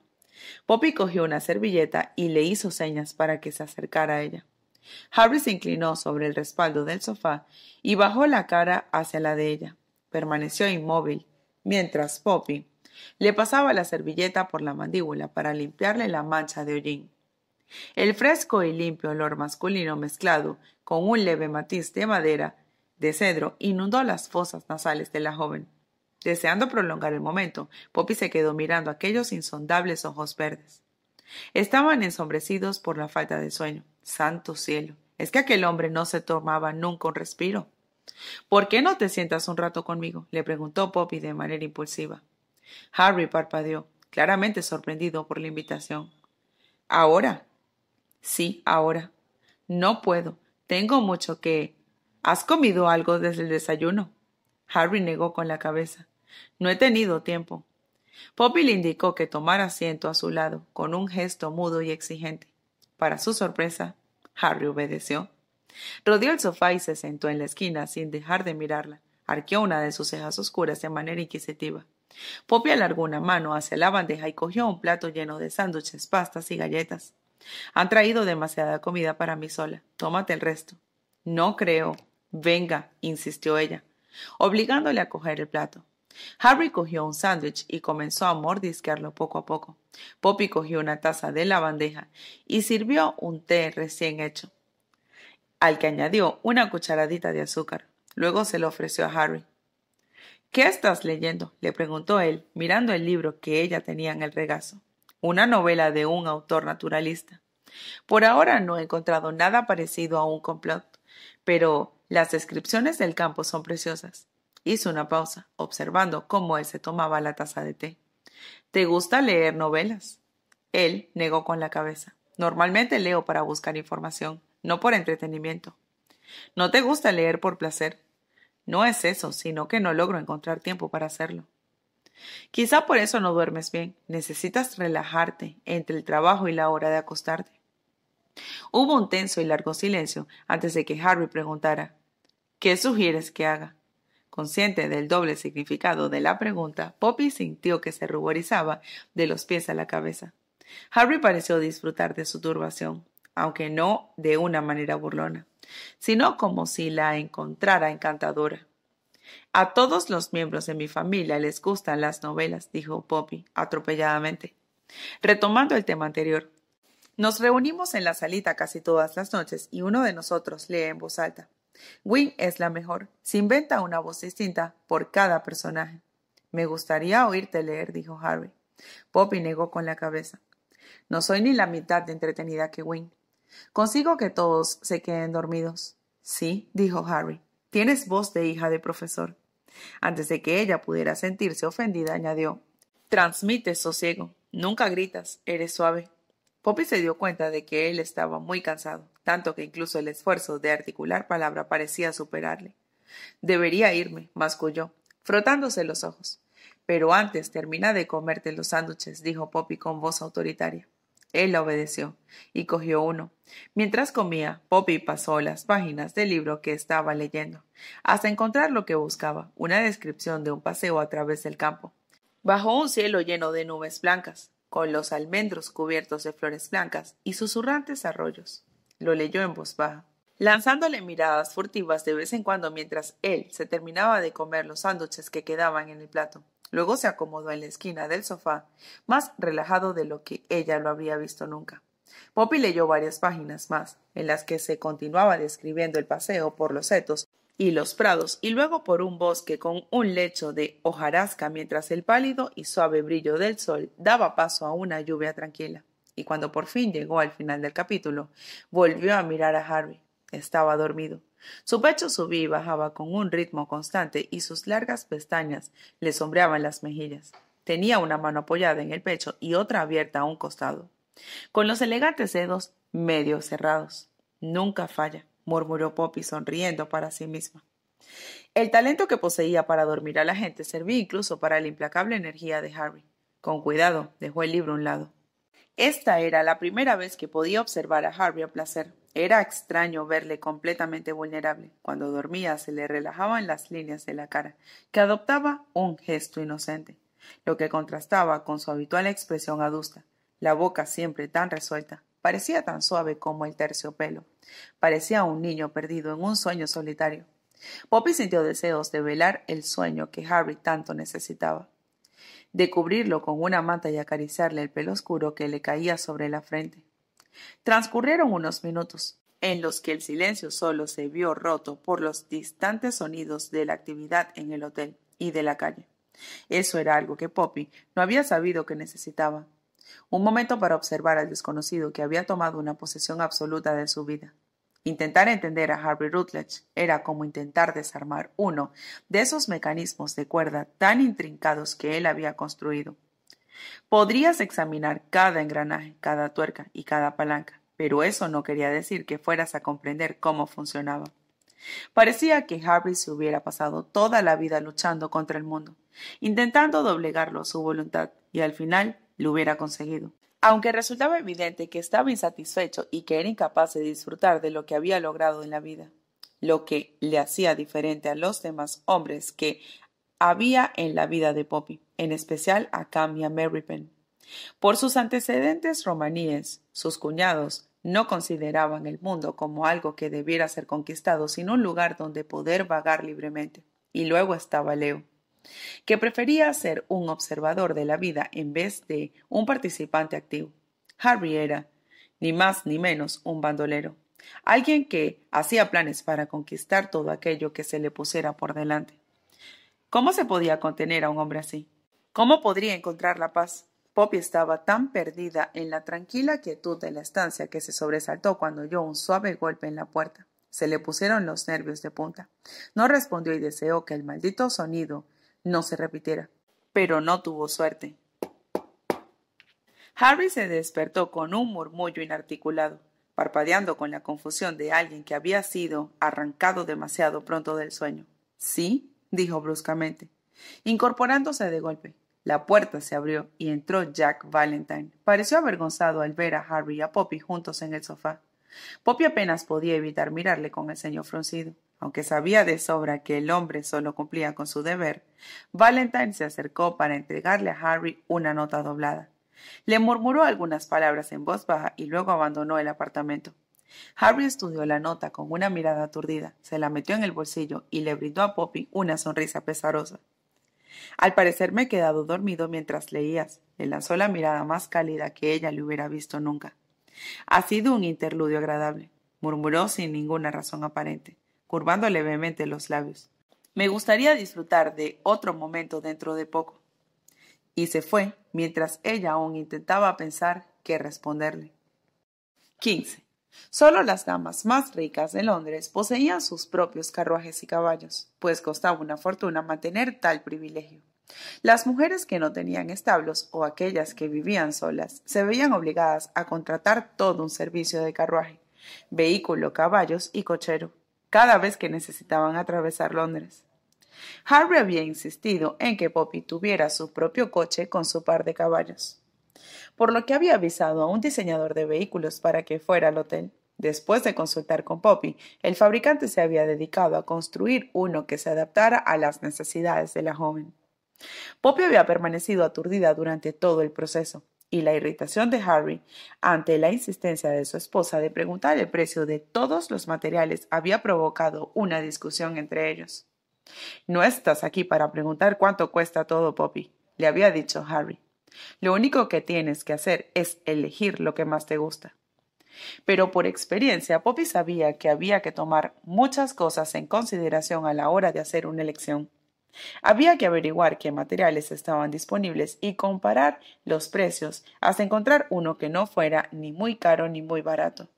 Poppy cogió una servilleta y le hizo señas para que se acercara a ella. Harry se inclinó sobre el respaldo del sofá y bajó la cara hacia la de ella permaneció inmóvil, mientras Poppy le pasaba la servilleta por la mandíbula para limpiarle la mancha de hollín. El fresco y limpio olor masculino mezclado con un leve matiz de madera de cedro inundó las fosas nasales de la joven. Deseando prolongar el momento, Poppy se quedó mirando aquellos insondables ojos verdes. Estaban ensombrecidos por la falta de sueño. Santo cielo. Es que aquel hombre no se tomaba nunca un respiro. ¿Por qué no te sientas un rato conmigo? le preguntó Poppy de manera impulsiva. Harry parpadeó, claramente sorprendido por la invitación. ¿Ahora? Sí, ahora. No puedo. Tengo mucho que. ¿Has comido algo desde el desayuno? Harry negó con la cabeza. No he tenido tiempo. Poppy le indicó que tomara asiento a su lado, con un gesto mudo y exigente. Para su sorpresa, Harry obedeció. Rodeó el sofá y se sentó en la esquina sin dejar de mirarla. Arqueó una de sus cejas oscuras de manera inquisitiva. Poppy alargó una mano hacia la bandeja y cogió un plato lleno de sándwiches, pastas y galletas. Han traído demasiada comida para mí sola. Tómate el resto. No creo. Venga, insistió ella, obligándole a coger el plato. Harry cogió un sándwich y comenzó a mordisquearlo poco a poco. Poppy cogió una taza de la bandeja y sirvió un té recién hecho al que añadió una cucharadita de azúcar. Luego se lo ofreció a Harry. ¿Qué estás leyendo? le preguntó él, mirando el libro que ella tenía en el regazo. Una novela de un autor naturalista. Por ahora no he encontrado nada parecido a un complot, pero las descripciones del campo son preciosas. Hizo una pausa, observando cómo él se tomaba la taza de té. ¿Te gusta leer novelas? Él negó con la cabeza. Normalmente leo para buscar información no por entretenimiento. No te gusta leer por placer. No es eso, sino que no logro encontrar tiempo para hacerlo. Quizá por eso no duermes bien. Necesitas relajarte entre el trabajo y la hora de acostarte. Hubo un tenso y largo silencio antes de que Harry preguntara ¿Qué sugieres que haga? Consciente del doble significado de la pregunta, Poppy sintió que se ruborizaba de los pies a la cabeza. Harry pareció disfrutar de su turbación aunque no de una manera burlona, sino como si la encontrara encantadora. A todos los miembros de mi familia les gustan las novelas, dijo Poppy atropelladamente. Retomando el tema anterior, nos reunimos en la salita casi todas las noches y uno de nosotros lee en voz alta. Win es la mejor, se inventa una voz distinta por cada personaje. Me gustaría oírte leer, dijo Harvey. Poppy negó con la cabeza. No soy ni la mitad de entretenida que Win. Consigo que todos se queden dormidos. Sí, dijo Harry. Tienes voz de hija de profesor. Antes de que ella pudiera sentirse ofendida, añadió —Transmite sosiego. Nunca gritas. Eres suave. Poppy se dio cuenta de que él estaba muy cansado, tanto que incluso el esfuerzo de articular palabra parecía superarle. Debería irme, masculló, frotándose los ojos. Pero antes termina de comerte los sándwiches, dijo Poppy con voz autoritaria. Él obedeció y cogió uno. Mientras comía, Poppy pasó las páginas del libro que estaba leyendo, hasta encontrar lo que buscaba, una descripción de un paseo a través del campo. Bajo un cielo lleno de nubes blancas, con los almendros cubiertos de flores blancas y susurrantes arroyos. Lo leyó en voz baja, lanzándole miradas furtivas de vez en cuando mientras él se terminaba de comer los sándwiches que quedaban en el plato. Luego se acomodó en la esquina del sofá, más relajado de lo que ella lo habría visto nunca. Poppy leyó varias páginas más, en las que se continuaba describiendo el paseo por los setos y los prados, y luego por un bosque con un lecho de hojarasca mientras el pálido y suave brillo del sol daba paso a una lluvia tranquila. Y cuando por fin llegó al final del capítulo, volvió a mirar a Harvey. Estaba dormido. Su pecho subía y bajaba con un ritmo constante y sus largas pestañas le sombreaban las mejillas. Tenía una mano apoyada en el pecho y otra abierta a un costado, con los elegantes dedos medio cerrados. Nunca falla, murmuró Poppy sonriendo para sí misma. El talento que poseía para dormir a la gente servía incluso para la implacable energía de Harry. Con cuidado, dejó el libro a un lado. Esta era la primera vez que podía observar a Harry a placer. Era extraño verle completamente vulnerable. Cuando dormía se le relajaban las líneas de la cara, que adoptaba un gesto inocente, lo que contrastaba con su habitual expresión adusta, la boca siempre tan resuelta, parecía tan suave como el terciopelo. Parecía un niño perdido en un sueño solitario. Poppy sintió deseos de velar el sueño que Harry tanto necesitaba, de cubrirlo con una manta y acariciarle el pelo oscuro que le caía sobre la frente. Transcurrieron unos minutos, en los que el silencio solo se vio roto por los distantes sonidos de la actividad en el hotel y de la calle. Eso era algo que Poppy no había sabido que necesitaba. Un momento para observar al desconocido que había tomado una posesión absoluta de su vida. Intentar entender a Harvey Rutledge era como intentar desarmar uno de esos mecanismos de cuerda tan intrincados que él había construido. Podrías examinar cada engranaje, cada tuerca y cada palanca, pero eso no quería decir que fueras a comprender cómo funcionaba. Parecía que harvey se hubiera pasado toda la vida luchando contra el mundo, intentando doblegarlo a su voluntad, y al final lo hubiera conseguido. Aunque resultaba evidente que estaba insatisfecho y que era incapaz de disfrutar de lo que había logrado en la vida, lo que le hacía diferente a los demás hombres que había en la vida de Poppy en especial a Camia Merripen. Por sus antecedentes romaníes, sus cuñados no consideraban el mundo como algo que debiera ser conquistado, sino un lugar donde poder vagar libremente. Y luego estaba Leo, que prefería ser un observador de la vida en vez de un participante activo. Harry era, ni más ni menos, un bandolero, alguien que hacía planes para conquistar todo aquello que se le pusiera por delante. ¿Cómo se podía contener a un hombre así? ¿Cómo podría encontrar la paz? Poppy estaba tan perdida en la tranquila quietud de la estancia que se sobresaltó cuando oyó un suave golpe en la puerta. Se le pusieron los nervios de punta. No respondió y deseó que el maldito sonido no se repitiera. Pero no tuvo suerte. Harry se despertó con un murmullo inarticulado, parpadeando con la confusión de alguien que había sido arrancado demasiado pronto del sueño. Sí, dijo bruscamente, incorporándose de golpe. La puerta se abrió y entró Jack Valentine. Pareció avergonzado al ver a Harry y a Poppy juntos en el sofá. Poppy apenas podía evitar mirarle con el ceño fruncido. Aunque sabía de sobra que el hombre solo cumplía con su deber, Valentine se acercó para entregarle a Harry una nota doblada. Le murmuró algunas palabras en voz baja y luego abandonó el apartamento. Harry estudió la nota con una mirada aturdida, se la metió en el bolsillo y le brindó a Poppy una sonrisa pesarosa. Al parecer me he quedado dormido mientras leías. Le lanzó la mirada más cálida que ella le hubiera visto nunca. Ha sido un interludio agradable, murmuró sin ninguna razón aparente, curvando levemente los labios. Me gustaría disfrutar de otro momento dentro de poco. Y se fue, mientras ella aún intentaba pensar qué responderle. Solo las damas más ricas de Londres poseían sus propios carruajes y caballos, pues costaba una fortuna mantener tal privilegio. Las mujeres que no tenían establos o aquellas que vivían solas se veían obligadas a contratar todo un servicio de carruaje, vehículo, caballos y cochero, cada vez que necesitaban atravesar Londres. Harry había insistido en que Poppy tuviera su propio coche con su par de caballos por lo que había avisado a un diseñador de vehículos para que fuera al hotel. Después de consultar con Poppy, el fabricante se había dedicado a construir uno que se adaptara a las necesidades de la joven. Poppy había permanecido aturdida durante todo el proceso, y la irritación de Harry ante la insistencia de su esposa de preguntar el precio de todos los materiales había provocado una discusión entre ellos. No estás aquí para preguntar cuánto cuesta todo, Poppy, le había dicho Harry. Lo único que tienes que hacer es elegir lo que más te gusta. Pero por experiencia, Poppy sabía que había que tomar muchas cosas en consideración a la hora de hacer una elección. Había que averiguar qué materiales estaban disponibles y comparar los precios hasta encontrar uno que no fuera ni muy caro ni muy barato.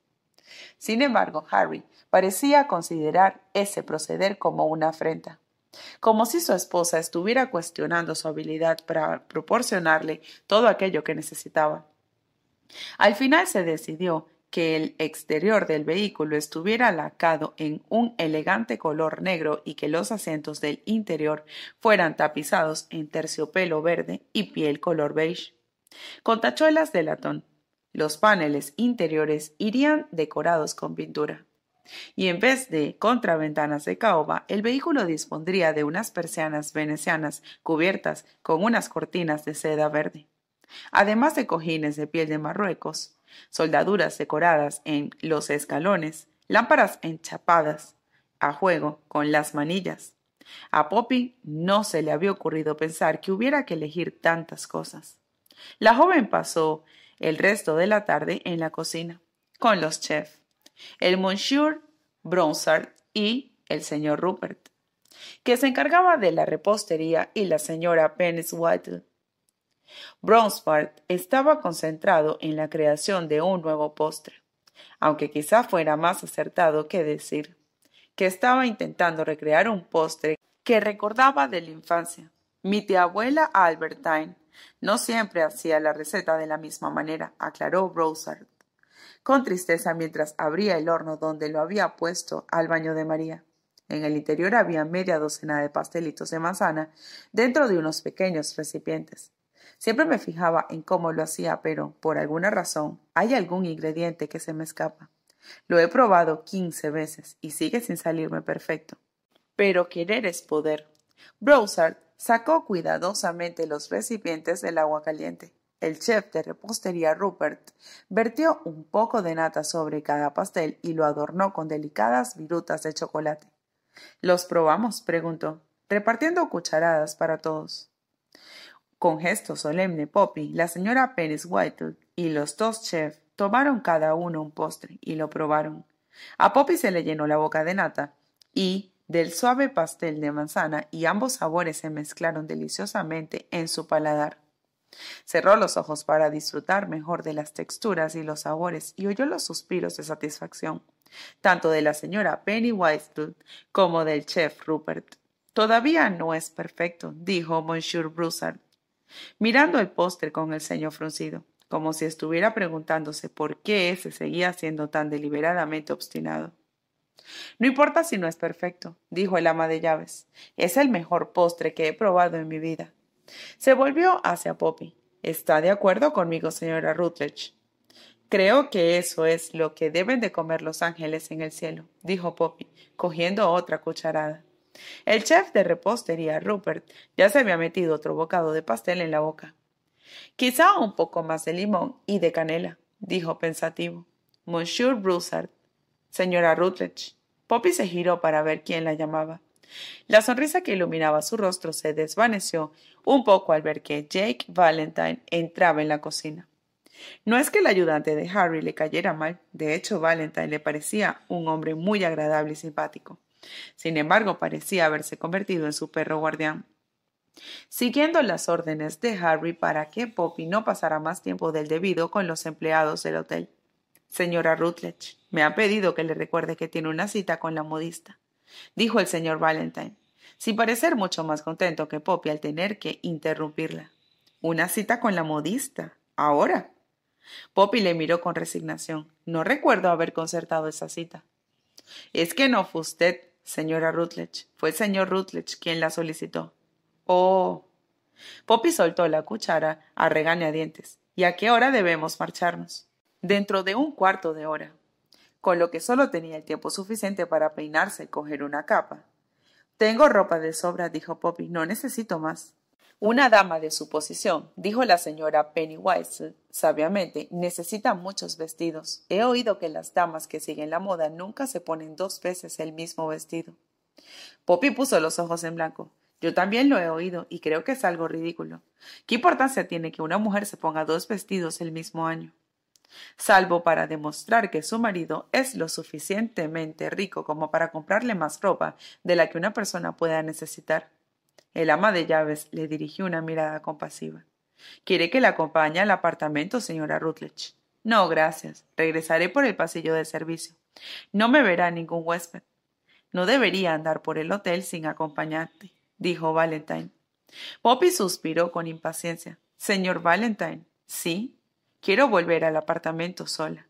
Sin embargo, Harry parecía considerar ese proceder como una afrenta como si su esposa estuviera cuestionando su habilidad para proporcionarle todo aquello que necesitaba. Al final se decidió que el exterior del vehículo estuviera lacado en un elegante color negro y que los asientos del interior fueran tapizados en terciopelo verde y piel color beige, con tachuelas de latón. Los paneles interiores irían decorados con pintura y en vez de contraventanas de caoba, el vehículo dispondría de unas persianas venecianas cubiertas con unas cortinas de seda verde, además de cojines de piel de Marruecos, soldaduras decoradas en los escalones, lámparas enchapadas a juego con las manillas. A Poppy no se le había ocurrido pensar que hubiera que elegir tantas cosas. La joven pasó el resto de la tarde en la cocina, con los chefs el Monsieur Bronsard y el señor Rupert, que se encargaba de la repostería y la señora Penis White. Bronsard estaba concentrado en la creación de un nuevo postre, aunque quizá fuera más acertado que decir que estaba intentando recrear un postre que recordaba de la infancia. Mi tía abuela Albertine no siempre hacía la receta de la misma manera, aclaró con tristeza mientras abría el horno donde lo había puesto al baño de María. En el interior había media docena de pastelitos de manzana dentro de unos pequeños recipientes. Siempre me fijaba en cómo lo hacía, pero por alguna razón hay algún ingrediente que se me escapa. Lo he probado quince veces y sigue sin salirme perfecto. Pero querer es poder. Broussard sacó cuidadosamente los recipientes del agua caliente. El chef de repostería Rupert vertió un poco de nata sobre cada pastel y lo adornó con delicadas virutas de chocolate. ¿Los probamos? preguntó, repartiendo cucharadas para todos. Con gesto solemne, Poppy, la señora Pérez White y los dos chefs tomaron cada uno un postre y lo probaron. A Poppy se le llenó la boca de nata y del suave pastel de manzana y ambos sabores se mezclaron deliciosamente en su paladar. Cerró los ojos para disfrutar mejor de las texturas y los sabores y oyó los suspiros de satisfacción, tanto de la señora Penny Whitefield como del chef Rupert. Todavía no es perfecto, dijo Monsieur Broussard, mirando el postre con el ceño fruncido, como si estuviera preguntándose por qué se seguía siendo tan deliberadamente obstinado. No importa si no es perfecto, dijo el ama de llaves. Es el mejor postre que he probado en mi vida. Se volvió hacia Poppy. ¿Está de acuerdo conmigo, señora Rutledge? Creo que eso es lo que deben de comer los ángeles en el cielo, dijo Poppy, cogiendo otra cucharada. El chef de repostería, Rupert, ya se había metido otro bocado de pastel en la boca. Quizá un poco más de limón y de canela, dijo pensativo. Monsieur Broussard. Señora Rutledge. Poppy se giró para ver quién la llamaba. La sonrisa que iluminaba su rostro se desvaneció un poco al ver que Jake Valentine entraba en la cocina. No es que el ayudante de Harry le cayera mal, de hecho Valentine le parecía un hombre muy agradable y simpático. Sin embargo, parecía haberse convertido en su perro guardián. Siguiendo las órdenes de Harry para que Poppy no pasara más tiempo del debido con los empleados del hotel. Señora Rutledge, me ha pedido que le recuerde que tiene una cita con la modista dijo el señor Valentine, sin parecer mucho más contento que Poppy al tener que interrumpirla. Una cita con la modista. Ahora. Poppy le miró con resignación. No recuerdo haber concertado esa cita. Es que no fue usted, señora Rutledge. Fue el señor Rutledge quien la solicitó. Oh. Poppy soltó la cuchara a regañadientes. ¿Y a qué hora debemos marcharnos? Dentro de un cuarto de hora con lo que solo tenía el tiempo suficiente para peinarse y coger una capa. Tengo ropa de sobra, dijo Poppy, no necesito más. Una dama de su posición, dijo la señora Pennywise sabiamente, necesita muchos vestidos. He oído que las damas que siguen la moda nunca se ponen dos veces el mismo vestido. Poppy puso los ojos en blanco. Yo también lo he oído y creo que es algo ridículo. ¿Qué importancia tiene que una mujer se ponga dos vestidos el mismo año? salvo para demostrar que su marido es lo suficientemente rico como para comprarle más ropa de la que una persona pueda necesitar. El ama de llaves le dirigió una mirada compasiva. ¿Quiere que la acompañe al apartamento, señora Rutledge? No, gracias. Regresaré por el pasillo de servicio. No me verá ningún huésped. No debería andar por el hotel sin acompañante, dijo Valentine. Poppy suspiró con impaciencia. Señor Valentine, sí, Quiero volver al apartamento sola.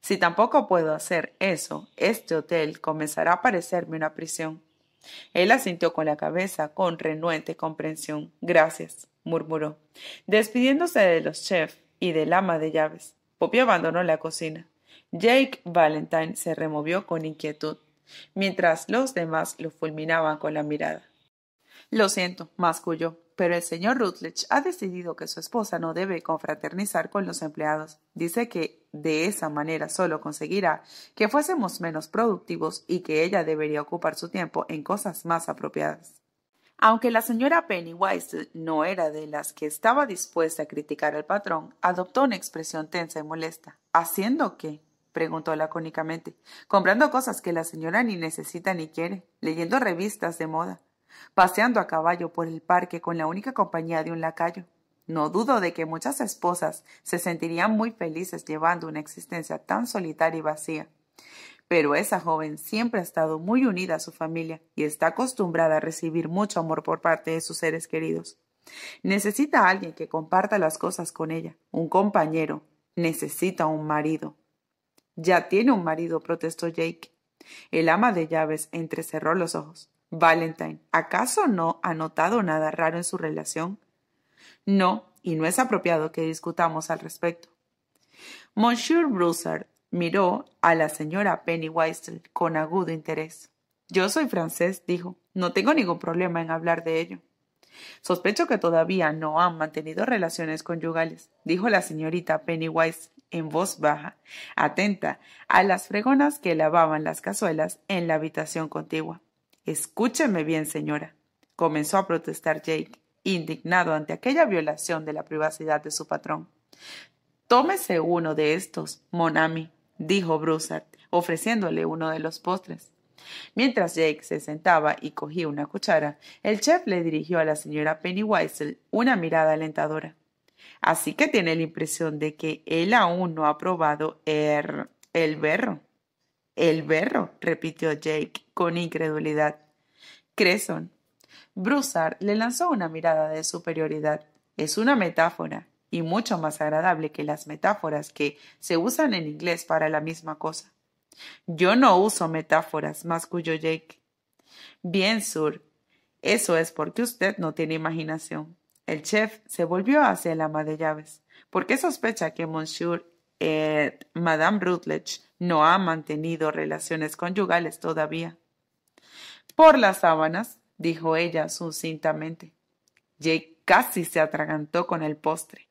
Si tampoco puedo hacer eso, este hotel comenzará a parecerme una prisión. Él asintió con la cabeza, con renuente comprensión. Gracias, murmuró, despidiéndose de los chefs y del ama de llaves. Poppy abandonó la cocina. Jake Valentine se removió con inquietud, mientras los demás lo fulminaban con la mirada. Lo siento, masculló pero el señor Rutledge ha decidido que su esposa no debe confraternizar con los empleados. Dice que de esa manera solo conseguirá que fuésemos menos productivos y que ella debería ocupar su tiempo en cosas más apropiadas. Aunque la señora Pennywise no era de las que estaba dispuesta a criticar al patrón, adoptó una expresión tensa y molesta. ¿Haciendo qué? preguntó lacónicamente. Comprando cosas que la señora ni necesita ni quiere, leyendo revistas de moda paseando a caballo por el parque con la única compañía de un lacayo. No dudo de que muchas esposas se sentirían muy felices llevando una existencia tan solitaria y vacía. Pero esa joven siempre ha estado muy unida a su familia y está acostumbrada a recibir mucho amor por parte de sus seres queridos. Necesita alguien que comparta las cosas con ella, un compañero. Necesita un marido. Ya tiene un marido, protestó Jake. El ama de llaves entrecerró los ojos. Valentine, ¿acaso no ha notado nada raro en su relación? No, y no es apropiado que discutamos al respecto. Monsieur Broussard miró a la señora Penny Weissel con agudo interés. Yo soy francés, dijo. No tengo ningún problema en hablar de ello. Sospecho que todavía no han mantenido relaciones conyugales, dijo la señorita Penny Weissel en voz baja, atenta a las fregonas que lavaban las cazuelas en la habitación contigua. Escúcheme bien, señora, comenzó a protestar Jake, indignado ante aquella violación de la privacidad de su patrón. Tómese uno de estos, Monami, dijo Broussard, ofreciéndole uno de los postres. Mientras Jake se sentaba y cogía una cuchara, el chef le dirigió a la señora Penny Weissel una mirada alentadora. Así que tiene la impresión de que él aún no ha probado er, el berro. El berro, repitió Jake con incredulidad. Creson. Broussard le lanzó una mirada de superioridad. Es una metáfora, y mucho más agradable que las metáforas que se usan en inglés para la misma cosa. Yo no uso metáforas, masculló Jake. Bien, Sur. Eso es porque usted no tiene imaginación. El chef se volvió hacia el ama de llaves, qué sospecha que Monsieur eh, Madame Rutledge no ha mantenido relaciones conyugales todavía. Por las sábanas, dijo ella sucintamente. Jake casi se atragantó con el postre.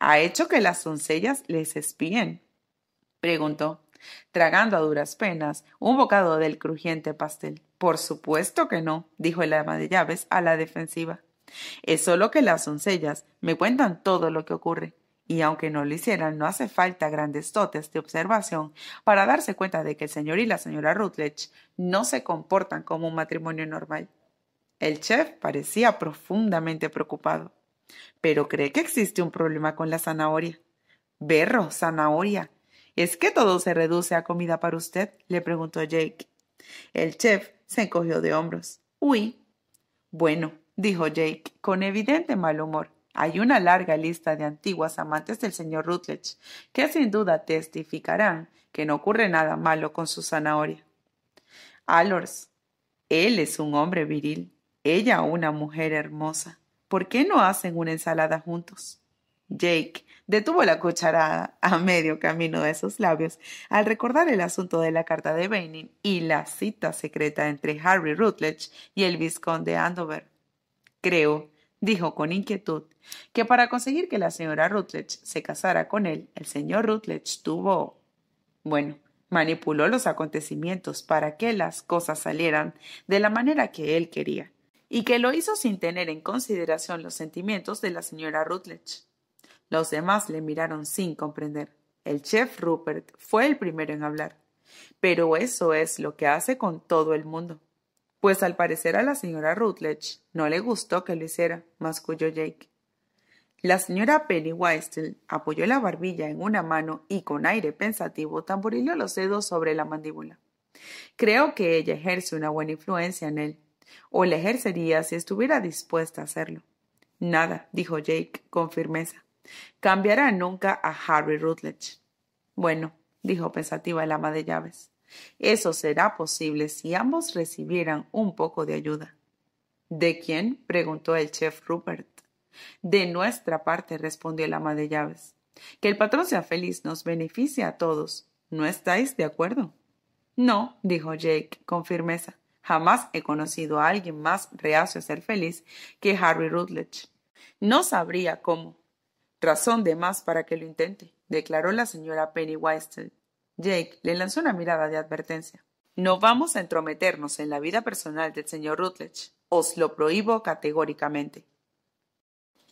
¿Ha hecho que las doncellas les espíen? preguntó, tragando a duras penas un bocado del crujiente pastel. Por supuesto que no, dijo el ama de llaves a la defensiva. Es solo que las doncellas me cuentan todo lo que ocurre y aunque no lo hicieran, no hace falta grandes dotes de observación para darse cuenta de que el señor y la señora Rutledge no se comportan como un matrimonio normal. El chef parecía profundamente preocupado, pero cree que existe un problema con la zanahoria. Berro, zanahoria. ¿Es que todo se reduce a comida para usted? le preguntó Jake. El chef se encogió de hombros. Uy. Bueno, dijo Jake, con evidente mal humor. Hay una larga lista de antiguas amantes del señor Rutledge que sin duda testificarán que no ocurre nada malo con su zanahoria. Alors, él es un hombre viril, ella una mujer hermosa. ¿Por qué no hacen una ensalada juntos? Jake detuvo la cucharada a medio camino de sus labios al recordar el asunto de la carta de Benin y la cita secreta entre Harry Rutledge y el vizconde Andover. Creo dijo con inquietud que para conseguir que la señora Rutledge se casara con él, el señor Rutledge tuvo... Bueno, manipuló los acontecimientos para que las cosas salieran de la manera que él quería, y que lo hizo sin tener en consideración los sentimientos de la señora Rutledge. Los demás le miraron sin comprender. El chef Rupert fue el primero en hablar. Pero eso es lo que hace con todo el mundo. Pues al parecer a la señora Rutledge no le gustó que lo hiciera, masculló Jake. La señora Penny Weistel apoyó la barbilla en una mano y con aire pensativo tamborileó los dedos sobre la mandíbula. Creo que ella ejerce una buena influencia en él, o la ejercería si estuviera dispuesta a hacerlo. Nada, dijo Jake con firmeza. Cambiará nunca a Harry Rutledge. Bueno, dijo pensativa el ama de llaves. Eso será posible si ambos recibieran un poco de ayuda. ¿De quién? preguntó el chef Rupert. De nuestra parte, respondió el ama de llaves. Que el patrón sea feliz nos beneficia a todos. ¿No estáis de acuerdo? No, dijo Jake con firmeza. Jamás he conocido a alguien más reacio a ser feliz que Harry Rutledge. No sabría cómo. Razón de más para que lo intente, declaró la señora Penny Jake le lanzó una mirada de advertencia. No vamos a entrometernos en la vida personal del señor Rutledge. Os lo prohíbo categóricamente.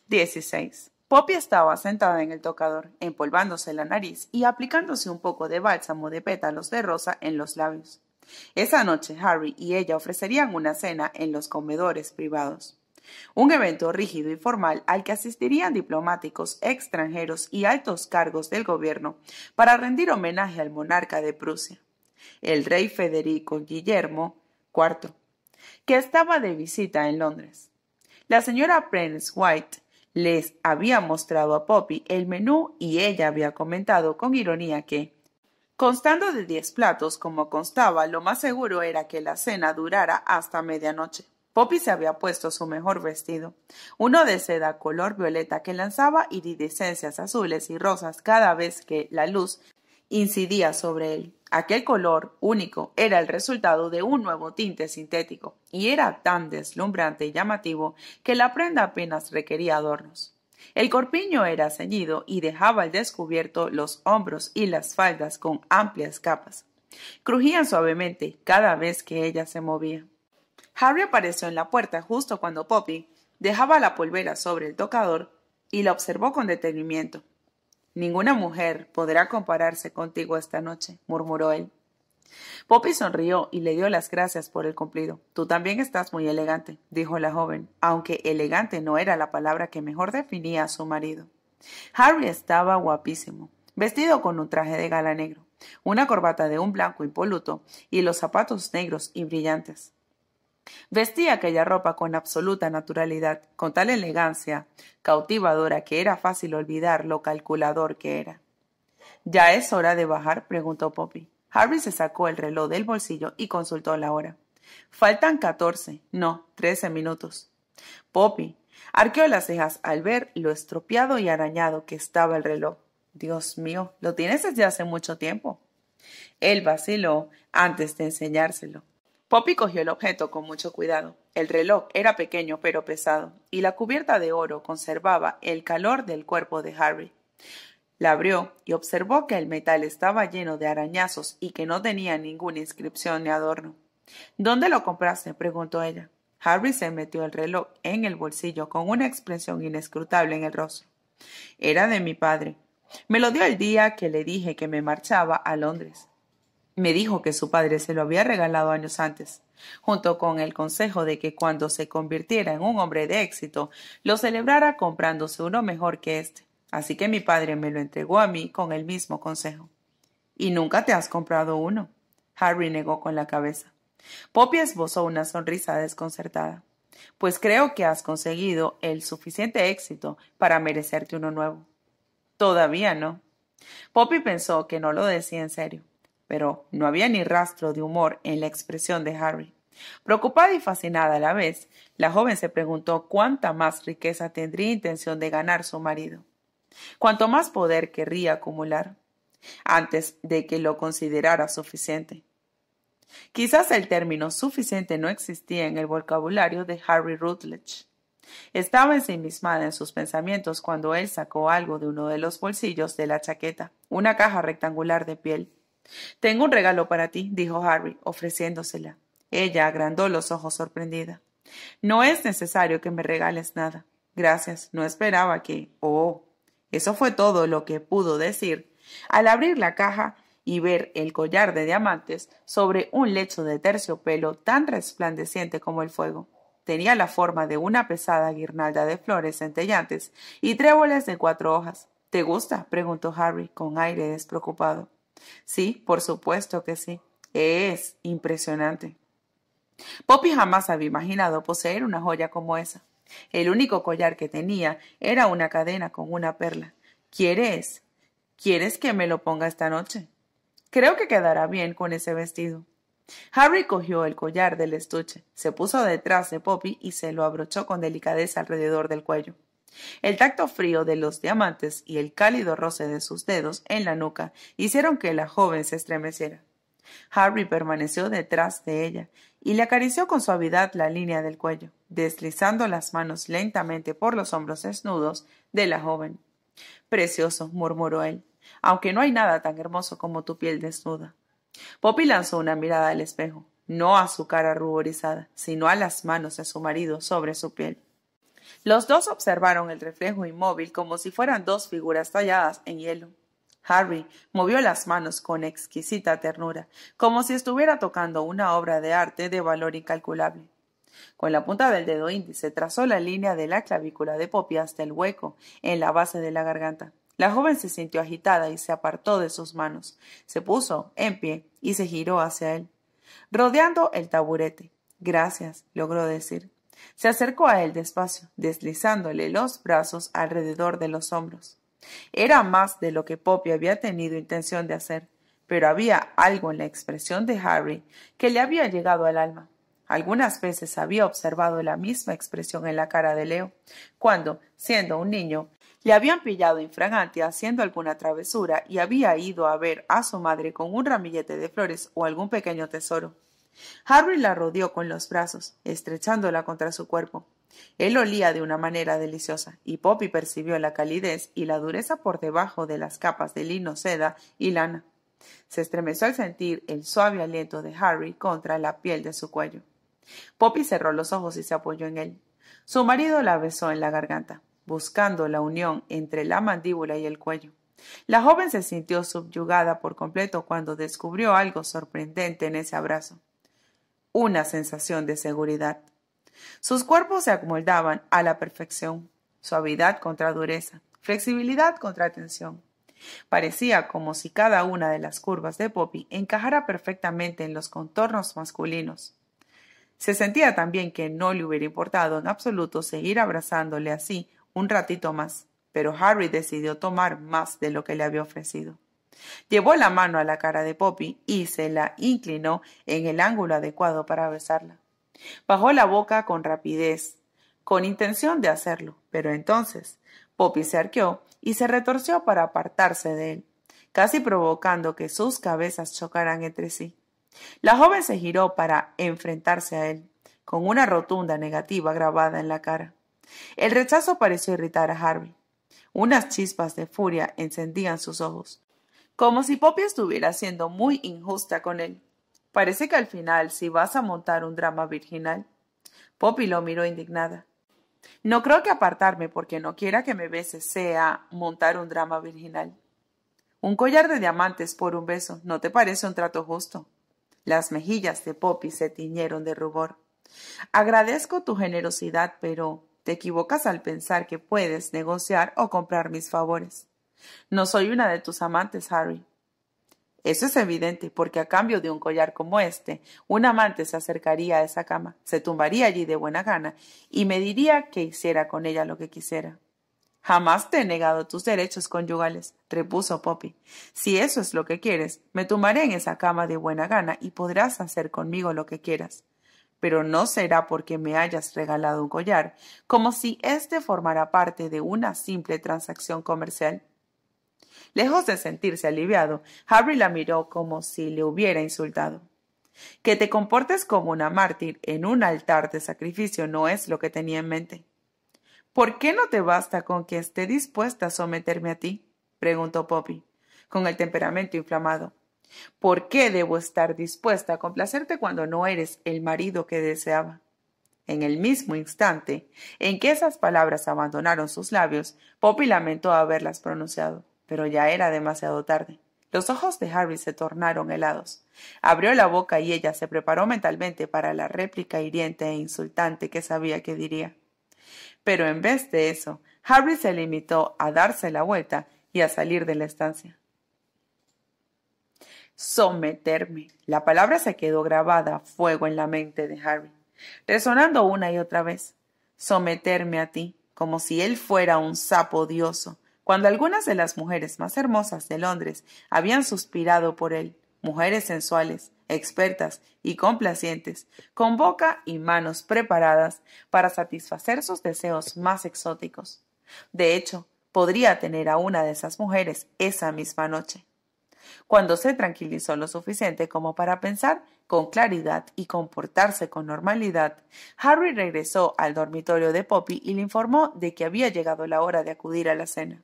16. Poppy estaba sentada en el tocador, empolvándose la nariz y aplicándose un poco de bálsamo de pétalos de rosa en los labios. Esa noche Harry y ella ofrecerían una cena en los comedores privados un evento rígido y formal al que asistirían diplomáticos extranjeros y altos cargos del gobierno para rendir homenaje al monarca de Prusia, el rey Federico Guillermo IV, que estaba de visita en Londres. La señora Prince White les había mostrado a Poppy el menú y ella había comentado con ironía que Constando de diez platos, como constaba, lo más seguro era que la cena durara hasta medianoche. Poppy se había puesto su mejor vestido, uno de seda color violeta que lanzaba iridescencias azules y rosas cada vez que la luz incidía sobre él. Aquel color único era el resultado de un nuevo tinte sintético, y era tan deslumbrante y llamativo que la prenda apenas requería adornos. El corpiño era ceñido y dejaba al descubierto los hombros y las faldas con amplias capas. Crujían suavemente cada vez que ella se movía. Harry apareció en la puerta justo cuando Poppy dejaba la polvera sobre el tocador y la observó con detenimiento. Ninguna mujer podrá compararse contigo esta noche, murmuró él. Poppy sonrió y le dio las gracias por el cumplido. Tú también estás muy elegante, dijo la joven, aunque elegante no era la palabra que mejor definía a su marido. Harry estaba guapísimo, vestido con un traje de gala negro, una corbata de un blanco impoluto y los zapatos negros y brillantes. Vestía aquella ropa con absoluta naturalidad, con tal elegancia cautivadora que era fácil olvidar lo calculador que era. ¿Ya es hora de bajar? preguntó Poppy. Harry se sacó el reloj del bolsillo y consultó la hora. Faltan catorce, no, trece minutos. Poppy arqueó las cejas al ver lo estropeado y arañado que estaba el reloj. Dios mío, lo tienes desde hace mucho tiempo. Él vaciló antes de enseñárselo. Poppy cogió el objeto con mucho cuidado. El reloj era pequeño pero pesado, y la cubierta de oro conservaba el calor del cuerpo de Harry. La abrió y observó que el metal estaba lleno de arañazos y que no tenía ninguna inscripción ni adorno. ¿Dónde lo compraste? preguntó ella. Harry se metió el reloj en el bolsillo con una expresión inescrutable en el rostro. Era de mi padre. Me lo dio el día que le dije que me marchaba a Londres. Me dijo que su padre se lo había regalado años antes, junto con el consejo de que cuando se convirtiera en un hombre de éxito, lo celebrara comprándose uno mejor que éste. Así que mi padre me lo entregó a mí con el mismo consejo. ¿Y nunca te has comprado uno? Harry negó con la cabeza. Poppy esbozó una sonrisa desconcertada. Pues creo que has conseguido el suficiente éxito para merecerte uno nuevo. Todavía no. Poppy pensó que no lo decía en serio pero no había ni rastro de humor en la expresión de Harry. Preocupada y fascinada a la vez, la joven se preguntó cuánta más riqueza tendría intención de ganar su marido, cuánto más poder querría acumular, antes de que lo considerara suficiente. Quizás el término suficiente no existía en el vocabulario de Harry Rutledge. Estaba ensimismada en sus pensamientos cuando él sacó algo de uno de los bolsillos de la chaqueta, una caja rectangular de piel, tengo un regalo para ti, dijo Harry, ofreciéndosela. Ella agrandó los ojos sorprendida. No es necesario que me regales nada. Gracias, no esperaba que. Oh. Eso fue todo lo que pudo decir. Al abrir la caja y ver el collar de diamantes sobre un lecho de terciopelo tan resplandeciente como el fuego. Tenía la forma de una pesada guirnalda de flores centellantes y tréboles de cuatro hojas. ¿Te gusta? preguntó Harry con aire despreocupado. Sí, por supuesto que sí. Es impresionante. Poppy jamás había imaginado poseer una joya como esa. El único collar que tenía era una cadena con una perla. ¿Quieres? ¿Quieres que me lo ponga esta noche? Creo que quedará bien con ese vestido. Harry cogió el collar del estuche, se puso detrás de Poppy y se lo abrochó con delicadeza alrededor del cuello. El tacto frío de los diamantes y el cálido roce de sus dedos en la nuca hicieron que la joven se estremeciera. Harry permaneció detrás de ella y le acarició con suavidad la línea del cuello, deslizando las manos lentamente por los hombros desnudos de la joven. Precioso, murmuró él, aunque no hay nada tan hermoso como tu piel desnuda. Poppy lanzó una mirada al espejo, no a su cara ruborizada, sino a las manos de su marido sobre su piel. Los dos observaron el reflejo inmóvil como si fueran dos figuras talladas en hielo. Harry movió las manos con exquisita ternura, como si estuviera tocando una obra de arte de valor incalculable. Con la punta del dedo índice trazó la línea de la clavícula de Poppy hasta el hueco en la base de la garganta. La joven se sintió agitada y se apartó de sus manos. Se puso en pie y se giró hacia él, rodeando el taburete. Gracias, logró decir. Se acercó a él despacio, deslizándole los brazos alrededor de los hombros. Era más de lo que Poppy había tenido intención de hacer, pero había algo en la expresión de Harry que le había llegado al alma. Algunas veces había observado la misma expresión en la cara de Leo, cuando, siendo un niño, le habían pillado infragante haciendo alguna travesura y había ido a ver a su madre con un ramillete de flores o algún pequeño tesoro. Harry la rodeó con los brazos, estrechándola contra su cuerpo. Él olía de una manera deliciosa, y Poppy percibió la calidez y la dureza por debajo de las capas de lino, seda y lana. Se estremeció al sentir el suave aliento de Harry contra la piel de su cuello. Poppy cerró los ojos y se apoyó en él. Su marido la besó en la garganta, buscando la unión entre la mandíbula y el cuello. La joven se sintió subyugada por completo cuando descubrió algo sorprendente en ese abrazo una sensación de seguridad. Sus cuerpos se acomodaban a la perfección, suavidad contra dureza, flexibilidad contra tensión. Parecía como si cada una de las curvas de Poppy encajara perfectamente en los contornos masculinos. Se sentía también que no le hubiera importado en absoluto seguir abrazándole así un ratito más, pero Harry decidió tomar más de lo que le había ofrecido. Llevó la mano a la cara de Poppy y se la inclinó en el ángulo adecuado para besarla. Bajó la boca con rapidez, con intención de hacerlo, pero entonces Poppy se arqueó y se retorció para apartarse de él, casi provocando que sus cabezas chocaran entre sí. La joven se giró para enfrentarse a él, con una rotunda negativa grabada en la cara. El rechazo pareció irritar a Harvey. Unas chispas de furia encendían sus ojos, como si Poppy estuviera siendo muy injusta con él. Parece que al final si vas a montar un drama virginal. Poppy lo miró indignada. No creo que apartarme porque no quiera que me beses sea montar un drama virginal. Un collar de diamantes por un beso, ¿no te parece un trato justo? Las mejillas de Poppy se tiñeron de rubor. Agradezco tu generosidad, pero te equivocas al pensar que puedes negociar o comprar mis favores. No soy una de tus amantes, Harry. Eso es evidente, porque a cambio de un collar como este, un amante se acercaría a esa cama, se tumbaría allí de buena gana y me diría que hiciera con ella lo que quisiera. Jamás te he negado tus derechos conyugales, repuso Poppy. Si eso es lo que quieres, me tumbaré en esa cama de buena gana y podrás hacer conmigo lo que quieras. Pero no será porque me hayas regalado un collar, como si éste formara parte de una simple transacción comercial. Lejos de sentirse aliviado, Harry la miró como si le hubiera insultado. Que te comportes como una mártir en un altar de sacrificio no es lo que tenía en mente. ¿Por qué no te basta con que esté dispuesta a someterme a ti? preguntó Poppy, con el temperamento inflamado. ¿Por qué debo estar dispuesta a complacerte cuando no eres el marido que deseaba? En el mismo instante en que esas palabras abandonaron sus labios, Poppy lamentó haberlas pronunciado pero ya era demasiado tarde. Los ojos de Harry se tornaron helados. Abrió la boca y ella se preparó mentalmente para la réplica hiriente e insultante que sabía que diría. Pero en vez de eso, Harry se limitó a darse la vuelta y a salir de la estancia. Someterme. La palabra se quedó grabada a fuego en la mente de Harry, resonando una y otra vez. Someterme a ti, como si él fuera un sapo odioso, cuando algunas de las mujeres más hermosas de Londres habían suspirado por él, mujeres sensuales, expertas y complacientes, con boca y manos preparadas para satisfacer sus deseos más exóticos. De hecho, podría tener a una de esas mujeres esa misma noche. Cuando se tranquilizó lo suficiente como para pensar con claridad y comportarse con normalidad, Harry regresó al dormitorio de Poppy y le informó de que había llegado la hora de acudir a la cena.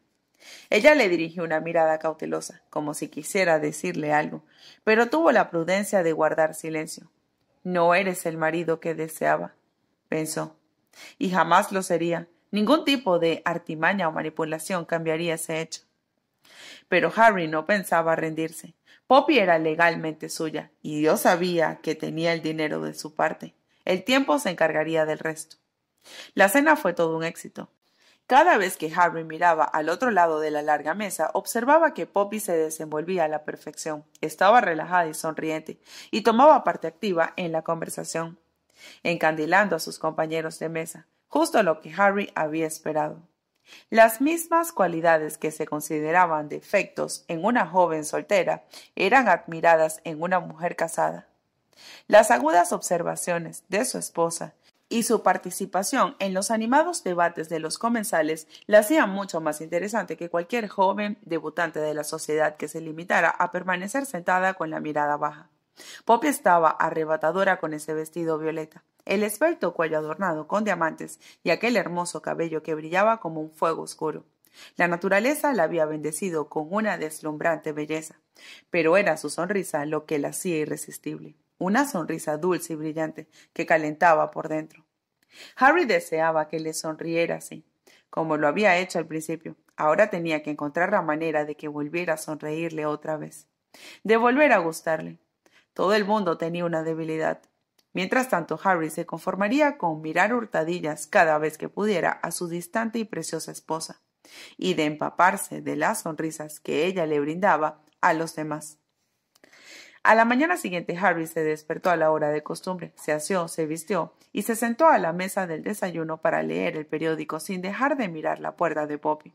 Ella le dirigió una mirada cautelosa, como si quisiera decirle algo, pero tuvo la prudencia de guardar silencio. No eres el marido que deseaba, pensó, y jamás lo sería. Ningún tipo de artimaña o manipulación cambiaría ese hecho. Pero Harry no pensaba rendirse. Poppy era legalmente suya, y Dios sabía que tenía el dinero de su parte. El tiempo se encargaría del resto. La cena fue todo un éxito. Cada vez que Harry miraba al otro lado de la larga mesa, observaba que Poppy se desenvolvía a la perfección, estaba relajada y sonriente, y tomaba parte activa en la conversación, encandilando a sus compañeros de mesa, justo lo que Harry había esperado. Las mismas cualidades que se consideraban defectos en una joven soltera eran admiradas en una mujer casada. Las agudas observaciones de su esposa y su participación en los animados debates de los comensales la hacía mucho más interesante que cualquier joven debutante de la sociedad que se limitara a permanecer sentada con la mirada baja. Poppy estaba arrebatadora con ese vestido violeta, el esbelto cuello adornado con diamantes y aquel hermoso cabello que brillaba como un fuego oscuro. La naturaleza la había bendecido con una deslumbrante belleza, pero era su sonrisa lo que la hacía irresistible, una sonrisa dulce y brillante que calentaba por dentro. Harry deseaba que le sonriera así, como lo había hecho al principio. Ahora tenía que encontrar la manera de que volviera a sonreírle otra vez, de volver a gustarle. Todo el mundo tenía una debilidad. Mientras tanto, Harry se conformaría con mirar hurtadillas cada vez que pudiera a su distante y preciosa esposa, y de empaparse de las sonrisas que ella le brindaba a los demás. A la mañana siguiente Harry se despertó a la hora de costumbre, se asió, se vistió y se sentó a la mesa del desayuno para leer el periódico sin dejar de mirar la puerta de Poppy.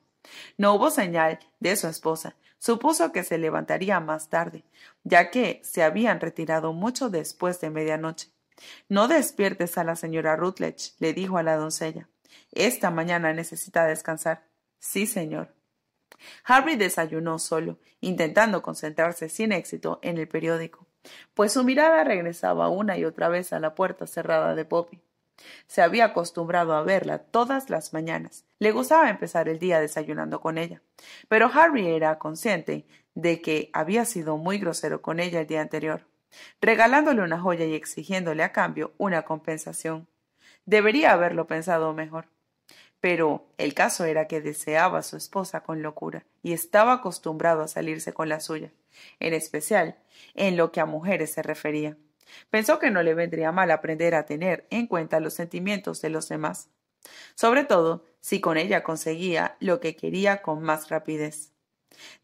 No hubo señal de su esposa. Supuso que se levantaría más tarde, ya que se habían retirado mucho después de medianoche. No despiertes a la señora Rutledge, le dijo a la doncella. Esta mañana necesita descansar. Sí, señor, Harry desayunó solo, intentando concentrarse sin éxito en el periódico, pues su mirada regresaba una y otra vez a la puerta cerrada de Poppy. Se había acostumbrado a verla todas las mañanas. Le gustaba empezar el día desayunando con ella. Pero Harry era consciente de que había sido muy grosero con ella el día anterior, regalándole una joya y exigiéndole a cambio una compensación. Debería haberlo pensado mejor. Pero el caso era que deseaba a su esposa con locura y estaba acostumbrado a salirse con la suya, en especial en lo que a mujeres se refería. Pensó que no le vendría mal aprender a tener en cuenta los sentimientos de los demás, sobre todo si con ella conseguía lo que quería con más rapidez.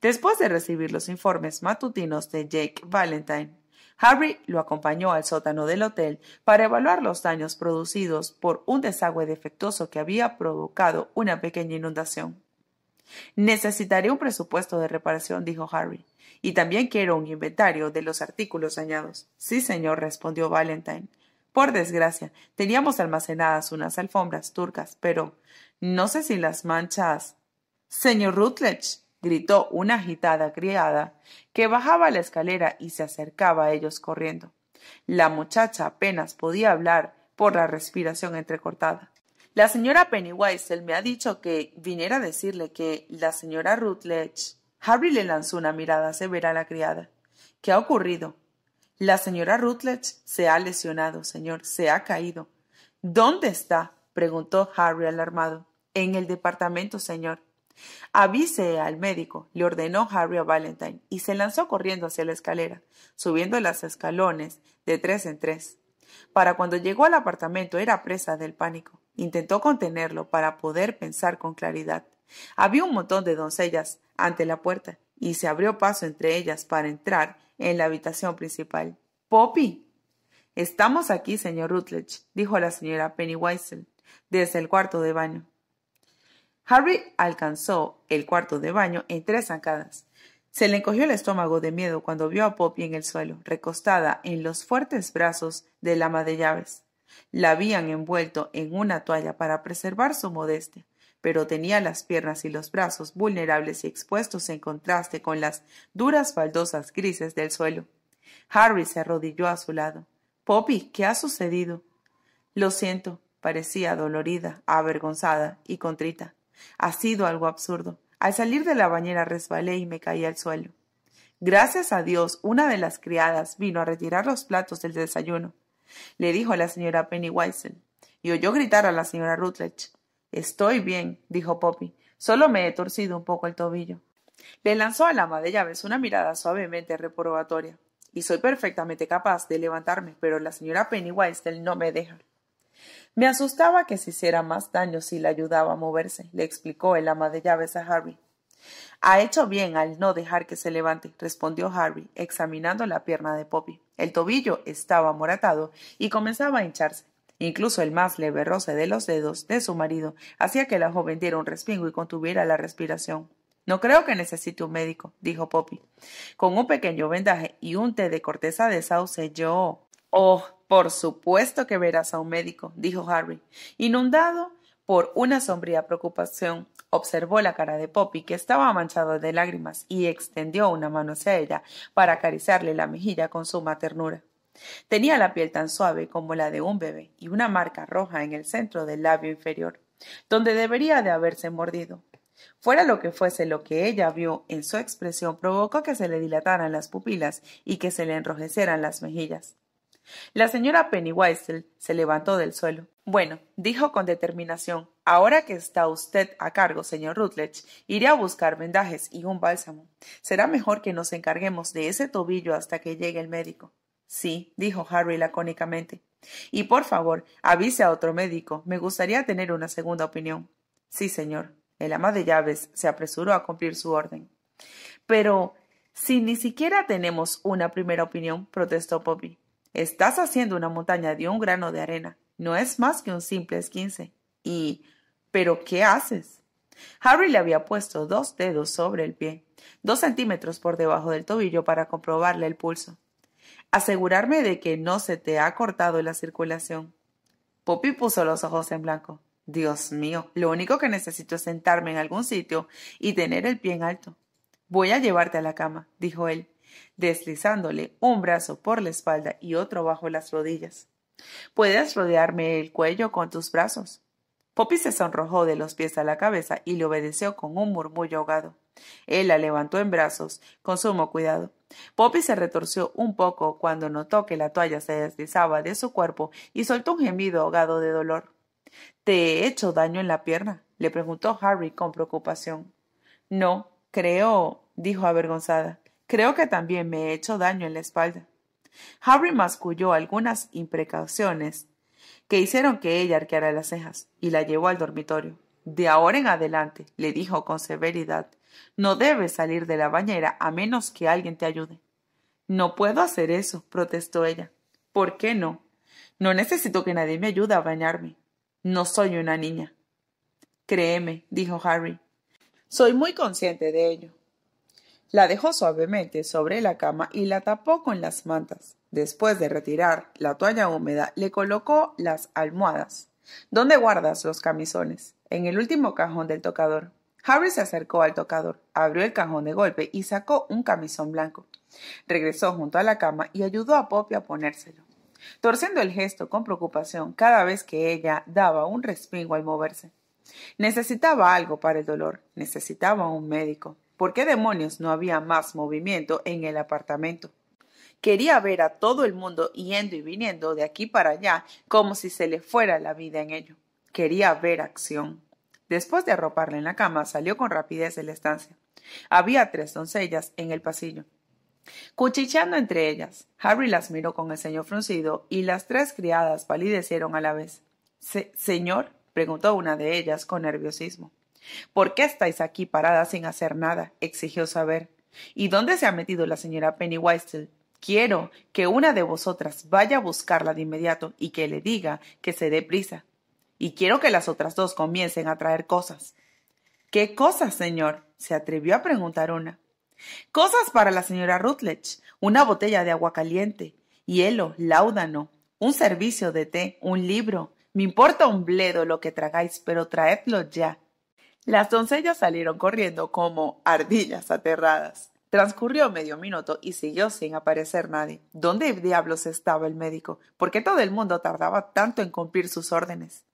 Después de recibir los informes matutinos de Jake Valentine, Harry lo acompañó al sótano del hotel para evaluar los daños producidos por un desagüe defectuoso que había provocado una pequeña inundación. Necesitaré un presupuesto de reparación, dijo Harry, y también quiero un inventario de los artículos dañados. Sí, señor, respondió Valentine. Por desgracia, teníamos almacenadas unas alfombras turcas, pero no sé si las manchas. Señor Rutledge, gritó una agitada criada, que bajaba la escalera y se acercaba a ellos corriendo. La muchacha apenas podía hablar por la respiración entrecortada. La señora Pennywise me ha dicho que viniera a decirle que la señora Rutledge. Harry le lanzó una mirada severa a la criada. ¿Qué ha ocurrido? La señora Rutledge se ha lesionado, señor, se ha caído. ¿Dónde está? preguntó Harry alarmado. En el departamento, señor. Avise al médico, le ordenó Harry a Valentine, y se lanzó corriendo hacia la escalera, subiendo los escalones de tres en tres. Para cuando llegó al apartamento era presa del pánico. Intentó contenerlo para poder pensar con claridad. Había un montón de doncellas ante la puerta, y se abrió paso entre ellas para entrar en la habitación principal. Poppy. Estamos aquí, señor Rutledge, dijo la señora Penny desde el cuarto de baño. Harry alcanzó el cuarto de baño en tres zancadas. Se le encogió el estómago de miedo cuando vio a Poppy en el suelo, recostada en los fuertes brazos del ama de llaves. La habían envuelto en una toalla para preservar su modestia, pero tenía las piernas y los brazos vulnerables y expuestos en contraste con las duras baldosas grises del suelo. Harry se arrodilló a su lado. Poppy, ¿qué ha sucedido? Lo siento, parecía dolorida, avergonzada y contrita. Ha sido algo absurdo. Al salir de la bañera resbalé y me caí al suelo. Gracias a Dios, una de las criadas vino a retirar los platos del desayuno. Le dijo a la señora Penny Weissel, y oyó gritar a la señora Rutledge. Estoy bien, dijo Poppy. Solo me he torcido un poco el tobillo. Le lanzó al ama de llaves una mirada suavemente reprobatoria. Y soy perfectamente capaz de levantarme, pero la señora Penny Weissel no me deja. Me asustaba que se hiciera más daño si la ayudaba a moverse, le explicó el ama de llaves a Harvey. Ha hecho bien al no dejar que se levante, respondió Harvey, examinando la pierna de Poppy. El tobillo estaba moratado y comenzaba a hincharse. Incluso el más leve roce de los dedos de su marido hacía que la joven diera un respingo y contuviera la respiración. No creo que necesite un médico, dijo Poppy. Con un pequeño vendaje y un té de corteza de sauce yo. Oh, por supuesto que verás a un médico, dijo Harry, inundado por una sombría preocupación. Observó la cara de Poppy, que estaba manchada de lágrimas, y extendió una mano hacia ella para acariciarle la mejilla con suma ternura. Tenía la piel tan suave como la de un bebé y una marca roja en el centro del labio inferior, donde debería de haberse mordido. Fuera lo que fuese lo que ella vio en su expresión provocó que se le dilataran las pupilas y que se le enrojecieran las mejillas. La señora weissel se levantó del suelo. Bueno, dijo con determinación, ahora que está usted a cargo, señor Rutledge, iré a buscar vendajes y un bálsamo. Será mejor que nos encarguemos de ese tobillo hasta que llegue el médico. Sí, dijo Harry lacónicamente. Y por favor, avise a otro médico. Me gustaría tener una segunda opinión. Sí, señor. El ama de llaves se apresuró a cumplir su orden. Pero si ni siquiera tenemos una primera opinión, protestó Estás haciendo una montaña de un grano de arena. No es más que un simple esquince. Y. ¿Pero qué haces? Harry le había puesto dos dedos sobre el pie, dos centímetros por debajo del tobillo para comprobarle el pulso. Asegurarme de que no se te ha cortado la circulación. Poppy puso los ojos en blanco. Dios mío, lo único que necesito es sentarme en algún sitio y tener el pie en alto. Voy a llevarte a la cama, dijo él deslizándole un brazo por la espalda y otro bajo las rodillas. Puedes rodearme el cuello con tus brazos. Poppy se sonrojó de los pies a la cabeza y le obedeció con un murmullo ahogado. Él la levantó en brazos, con sumo cuidado. Poppy se retorció un poco cuando notó que la toalla se deslizaba de su cuerpo y soltó un gemido ahogado de dolor. ¿Te he hecho daño en la pierna? le preguntó Harry con preocupación. No, creo, dijo avergonzada. Creo que también me he hecho daño en la espalda. Harry masculló algunas imprecaciones que hicieron que ella arqueara las cejas y la llevó al dormitorio. De ahora en adelante, le dijo con severidad, no debes salir de la bañera a menos que alguien te ayude. No puedo hacer eso, protestó ella. ¿Por qué no? No necesito que nadie me ayude a bañarme. No soy una niña. Créeme, dijo Harry. Soy muy consciente de ello. La dejó suavemente sobre la cama y la tapó con las mantas. Después de retirar la toalla húmeda, le colocó las almohadas. ¿Dónde guardas los camisones? En el último cajón del tocador. Harry se acercó al tocador, abrió el cajón de golpe y sacó un camisón blanco. Regresó junto a la cama y ayudó a Poppy a ponérselo, torciendo el gesto con preocupación cada vez que ella daba un respingo al moverse. Necesitaba algo para el dolor, necesitaba un médico. ¿Por qué demonios no había más movimiento en el apartamento? Quería ver a todo el mundo yendo y viniendo de aquí para allá como si se le fuera la vida en ello. Quería ver acción. Después de arroparle en la cama, salió con rapidez de la estancia. Había tres doncellas en el pasillo. Cuchicheando entre ellas, Harry las miró con el ceño fruncido y las tres criadas palidecieron a la vez. señor, preguntó una de ellas con nerviosismo. ¿Por qué estáis aquí parada sin hacer nada? exigió saber. ¿Y dónde se ha metido la señora Penny Weistel? Quiero que una de vosotras vaya a buscarla de inmediato y que le diga que se dé prisa. Y quiero que las otras dos comiencen a traer cosas. ¿Qué cosas, señor? se atrevió a preguntar una. Cosas para la señora Rutledge, una botella de agua caliente, hielo, láudano, un servicio de té, un libro. Me importa un bledo lo que tragáis, pero traedlo ya. Las doncellas salieron corriendo como ardillas aterradas. Transcurrió medio minuto y siguió sin aparecer nadie. ¿Dónde diablos estaba el médico? ¿Por qué todo el mundo tardaba tanto en cumplir sus órdenes?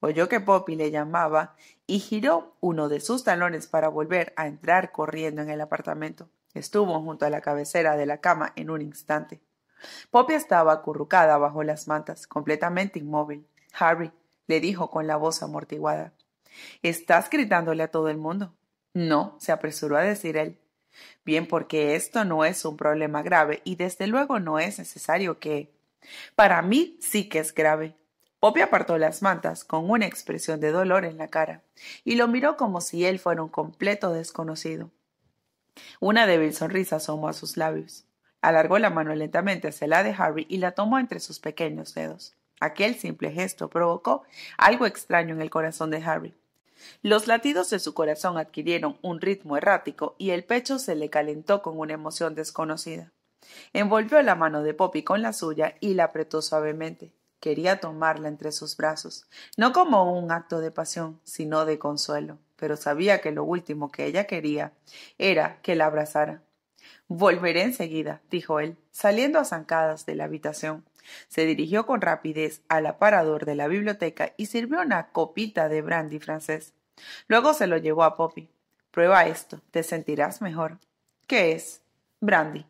Oyó que Poppy le llamaba y giró uno de sus talones para volver a entrar corriendo en el apartamento. Estuvo junto a la cabecera de la cama en un instante. Poppy estaba acurrucada bajo las mantas, completamente inmóvil. Harry le dijo con la voz amortiguada Estás gritándole a todo el mundo. No, se apresuró a decir él. Bien, porque esto no es un problema grave y desde luego no es necesario que. Para mí sí que es grave. Poppy apartó las mantas con una expresión de dolor en la cara y lo miró como si él fuera un completo desconocido. Una débil sonrisa asomó a sus labios. Alargó la mano lentamente hacia la de Harry y la tomó entre sus pequeños dedos. Aquel simple gesto provocó algo extraño en el corazón de Harry. Los latidos de su corazón adquirieron un ritmo errático y el pecho se le calentó con una emoción desconocida. Envolvió la mano de Poppy con la suya y la apretó suavemente. Quería tomarla entre sus brazos, no como un acto de pasión, sino de consuelo, pero sabía que lo último que ella quería era que la abrazara. Volveré enseguida, dijo él, saliendo a zancadas de la habitación. Se dirigió con rapidez al aparador de la biblioteca y sirvió una copita de brandy francés. Luego se lo llevó a Poppy. Prueba esto, te sentirás mejor. ¿Qué es? Brandy.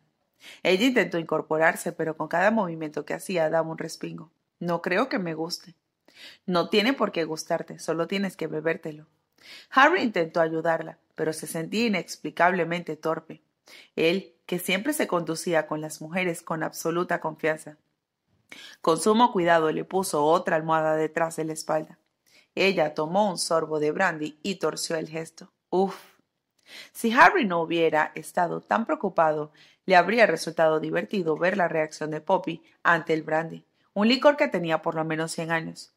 Ella intentó incorporarse, pero con cada movimiento que hacía daba un respingo. No creo que me guste. No tiene por qué gustarte, solo tienes que bebértelo. Harry intentó ayudarla, pero se sentía inexplicablemente torpe. Él, que siempre se conducía con las mujeres con absoluta confianza, con sumo cuidado le puso otra almohada detrás de la espalda. Ella tomó un sorbo de brandy y torció el gesto. Uf. Si Harry no hubiera estado tan preocupado, le habría resultado divertido ver la reacción de Poppy ante el brandy, un licor que tenía por lo menos cien años.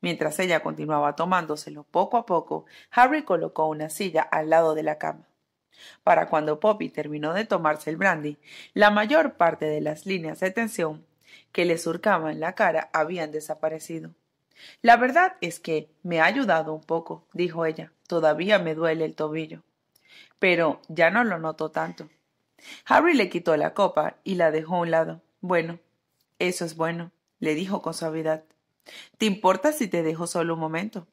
Mientras ella continuaba tomándoselo poco a poco, Harry colocó una silla al lado de la cama. Para cuando Poppy terminó de tomarse el brandy, la mayor parte de las líneas de tensión que le surcaban la cara habían desaparecido. La verdad es que me ha ayudado un poco, dijo ella. Todavía me duele el tobillo. Pero ya no lo noto tanto. Harry le quitó la copa y la dejó a un lado. Bueno, eso es bueno, le dijo con suavidad. ¿Te importa si te dejo solo un momento?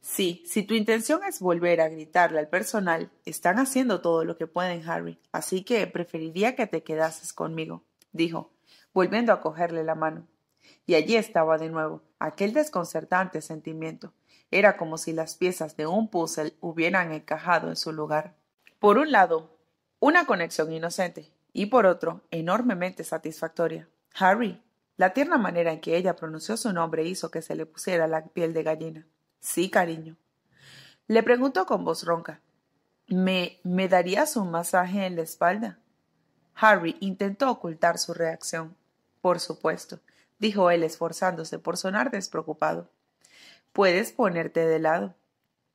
Sí, si tu intención es volver a gritarle al personal, están haciendo todo lo que pueden, Harry, así que preferiría que te quedases conmigo, dijo, volviendo a cogerle la mano. Y allí estaba de nuevo aquel desconcertante sentimiento. Era como si las piezas de un puzzle hubieran encajado en su lugar. Por un lado, una conexión inocente y por otro, enormemente satisfactoria. Harry. La tierna manera en que ella pronunció su nombre hizo que se le pusiera la piel de gallina. Sí, cariño. Le preguntó con voz ronca. ¿Me, me darías un masaje en la espalda? Harry intentó ocultar su reacción. Por supuesto, dijo él esforzándose por sonar despreocupado. Puedes ponerte de lado.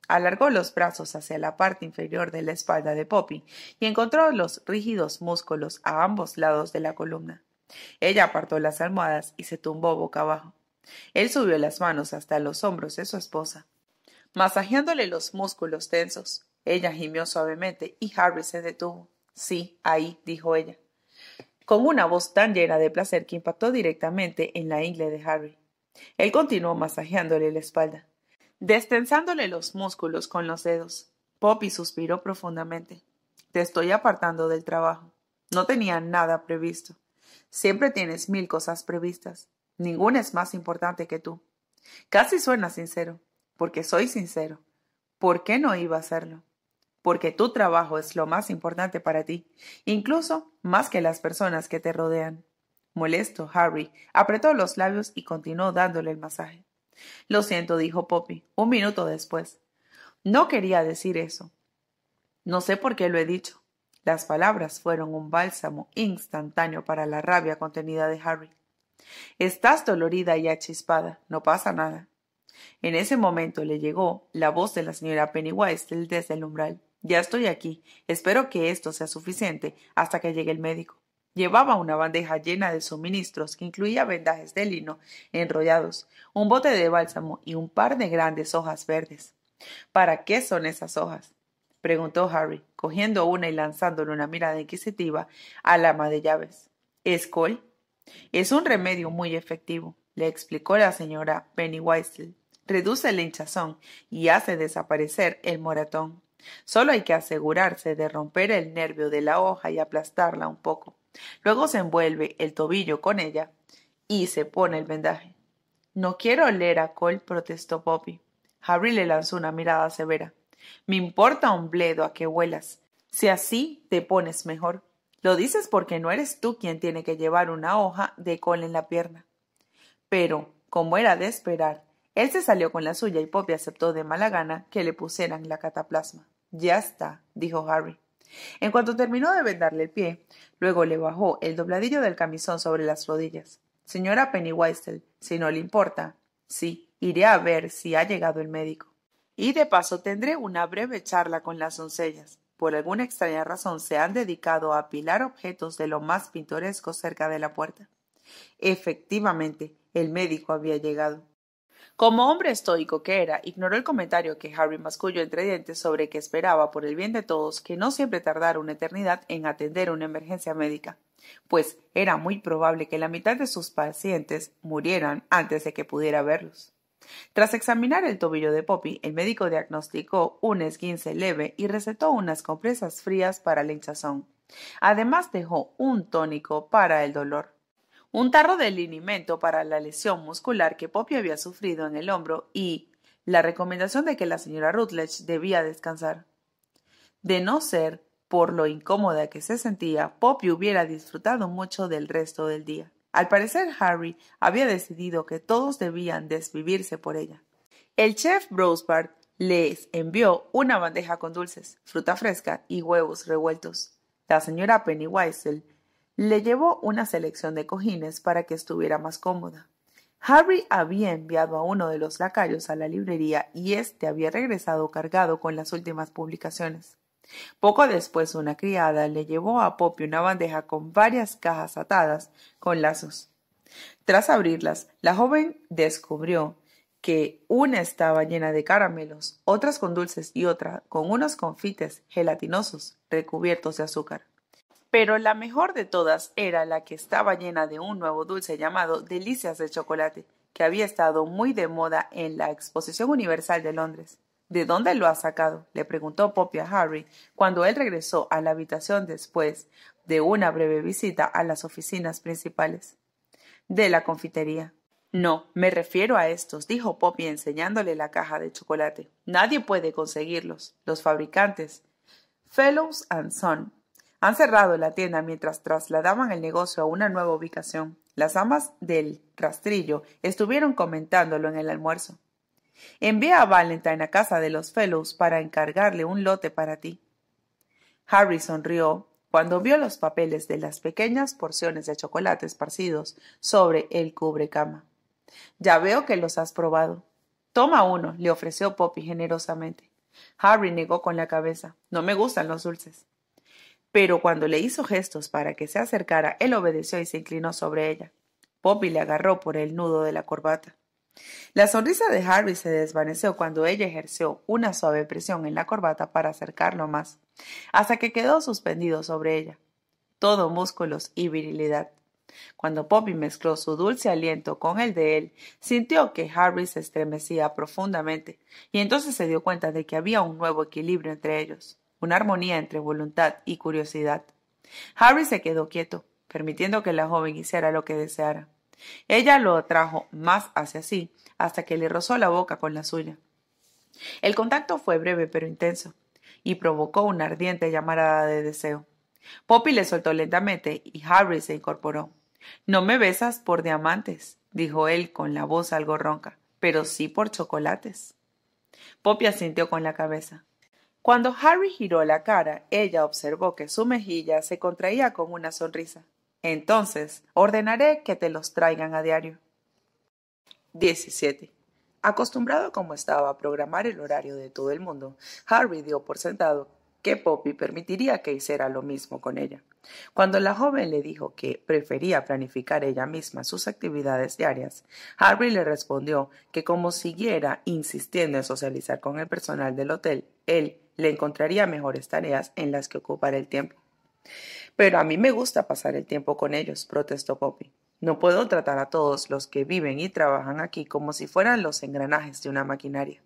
Alargó los brazos hacia la parte inferior de la espalda de Poppy y encontró los rígidos músculos a ambos lados de la columna. Ella apartó las almohadas y se tumbó boca abajo. Él subió las manos hasta los hombros de su esposa, masajeándole los músculos tensos. Ella gimió suavemente y Harvey se detuvo. Sí, ahí, dijo ella con una voz tan llena de placer que impactó directamente en la ingle de Harry. Él continuó masajeándole la espalda, destensándole los músculos con los dedos. Poppy suspiró profundamente. Te estoy apartando del trabajo. No tenía nada previsto. Siempre tienes mil cosas previstas. Ninguna es más importante que tú. Casi suena sincero, porque soy sincero. ¿Por qué no iba a hacerlo? porque tu trabajo es lo más importante para ti, incluso más que las personas que te rodean. Molesto, Harry apretó los labios y continuó dándole el masaje. Lo siento, dijo Poppy, un minuto después. No quería decir eso. No sé por qué lo he dicho. Las palabras fueron un bálsamo instantáneo para la rabia contenida de Harry. Estás dolorida y achispada, no pasa nada. En ese momento le llegó la voz de la señora Pennywise desde el umbral. Ya estoy aquí. Espero que esto sea suficiente hasta que llegue el médico. Llevaba una bandeja llena de suministros que incluía vendajes de lino enrollados, un bote de bálsamo y un par de grandes hojas verdes. ¿Para qué son esas hojas? preguntó Harry, cogiendo una y lanzándole una mirada inquisitiva al ama de llaves. ¿Es col? Es un remedio muy efectivo, le explicó la señora Penny Weisel. Reduce la hinchazón y hace desaparecer el moratón. Solo hay que asegurarse de romper el nervio de la hoja y aplastarla un poco. Luego se envuelve el tobillo con ella y se pone el vendaje. No quiero oler a col protestó poppy Harry le lanzó una mirada severa. Me importa un bledo a que huelas. Si así te pones mejor. Lo dices porque no eres tú quien tiene que llevar una hoja de col en la pierna. Pero, como era de esperar, él se salió con la suya y Poppy aceptó de mala gana que le pusieran la cataplasma. Ya está, dijo Harry. En cuanto terminó de vendarle el pie, luego le bajó el dobladillo del camisón sobre las rodillas. Señora Pennywise, si no le importa. Sí, iré a ver si ha llegado el médico. Y de paso tendré una breve charla con las doncellas. Por alguna extraña razón se han dedicado a apilar objetos de lo más pintoresco cerca de la puerta. Efectivamente, el médico había llegado. Como hombre estoico que era, ignoró el comentario que Harry masculló entre dientes sobre que esperaba, por el bien de todos, que no siempre tardara una eternidad en atender una emergencia médica, pues era muy probable que la mitad de sus pacientes murieran antes de que pudiera verlos. Tras examinar el tobillo de Poppy, el médico diagnosticó un esguince leve y recetó unas compresas frías para la hinchazón. Además dejó un tónico para el dolor un tarro de linimento para la lesión muscular que Poppy había sufrido en el hombro y la recomendación de que la señora Rutledge debía descansar. De no ser por lo incómoda que se sentía, Poppy hubiera disfrutado mucho del resto del día. Al parecer, Harry había decidido que todos debían desvivirse por ella. El chef Brosbart les envió una bandeja con dulces, fruta fresca y huevos revueltos. La señora Pennywise le llevó una selección de cojines para que estuviera más cómoda. Harry había enviado a uno de los lacayos a la librería y éste había regresado cargado con las últimas publicaciones. Poco después una criada le llevó a Poppy una bandeja con varias cajas atadas con lazos. Tras abrirlas, la joven descubrió que una estaba llena de caramelos, otras con dulces y otra con unos confites gelatinosos recubiertos de azúcar pero la mejor de todas era la que estaba llena de un nuevo dulce llamado Delicias de Chocolate, que había estado muy de moda en la Exposición Universal de Londres. ¿De dónde lo ha sacado? le preguntó Poppy a Harry cuando él regresó a la habitación después de una breve visita a las oficinas principales. De la confitería. No, me refiero a estos, dijo Poppy enseñándole la caja de chocolate. Nadie puede conseguirlos. Los fabricantes. Fellows and Son han cerrado la tienda mientras trasladaban el negocio a una nueva ubicación. Las amas del rastrillo estuvieron comentándolo en el almuerzo. Envía a Valentine a casa de los Fellows para encargarle un lote para ti. Harry sonrió cuando vio los papeles de las pequeñas porciones de chocolate esparcidos sobre el cubrecama. Ya veo que los has probado. Toma uno, le ofreció Poppy generosamente. Harry negó con la cabeza. No me gustan los dulces pero cuando le hizo gestos para que se acercara, él obedeció y se inclinó sobre ella. Poppy le agarró por el nudo de la corbata. La sonrisa de Harvey se desvaneció cuando ella ejerció una suave presión en la corbata para acercarlo más, hasta que quedó suspendido sobre ella, todo músculos y virilidad. Cuando Poppy mezcló su dulce aliento con el de él, sintió que Harvey se estremecía profundamente, y entonces se dio cuenta de que había un nuevo equilibrio entre ellos una armonía entre voluntad y curiosidad. Harry se quedó quieto, permitiendo que la joven hiciera lo que deseara. Ella lo atrajo más hacia sí, hasta que le rozó la boca con la suya. El contacto fue breve pero intenso, y provocó una ardiente llamarada de deseo. Poppy le soltó lentamente y Harry se incorporó. No me besas por diamantes, dijo él con la voz algo ronca, pero sí por chocolates. Poppy asintió con la cabeza. Cuando Harry giró la cara, ella observó que su mejilla se contraía con una sonrisa. Entonces, ordenaré que te los traigan a diario. 17. Acostumbrado como estaba a programar el horario de todo el mundo, Harry dio por sentado que Poppy permitiría que hiciera lo mismo con ella. Cuando la joven le dijo que prefería planificar ella misma sus actividades diarias, Harry le respondió que como siguiera insistiendo en socializar con el personal del hotel, él le encontraría mejores tareas en las que ocupar el tiempo. Pero a mí me gusta pasar el tiempo con ellos, protestó Poppy. No puedo tratar a todos los que viven y trabajan aquí como si fueran los engranajes de una maquinaria.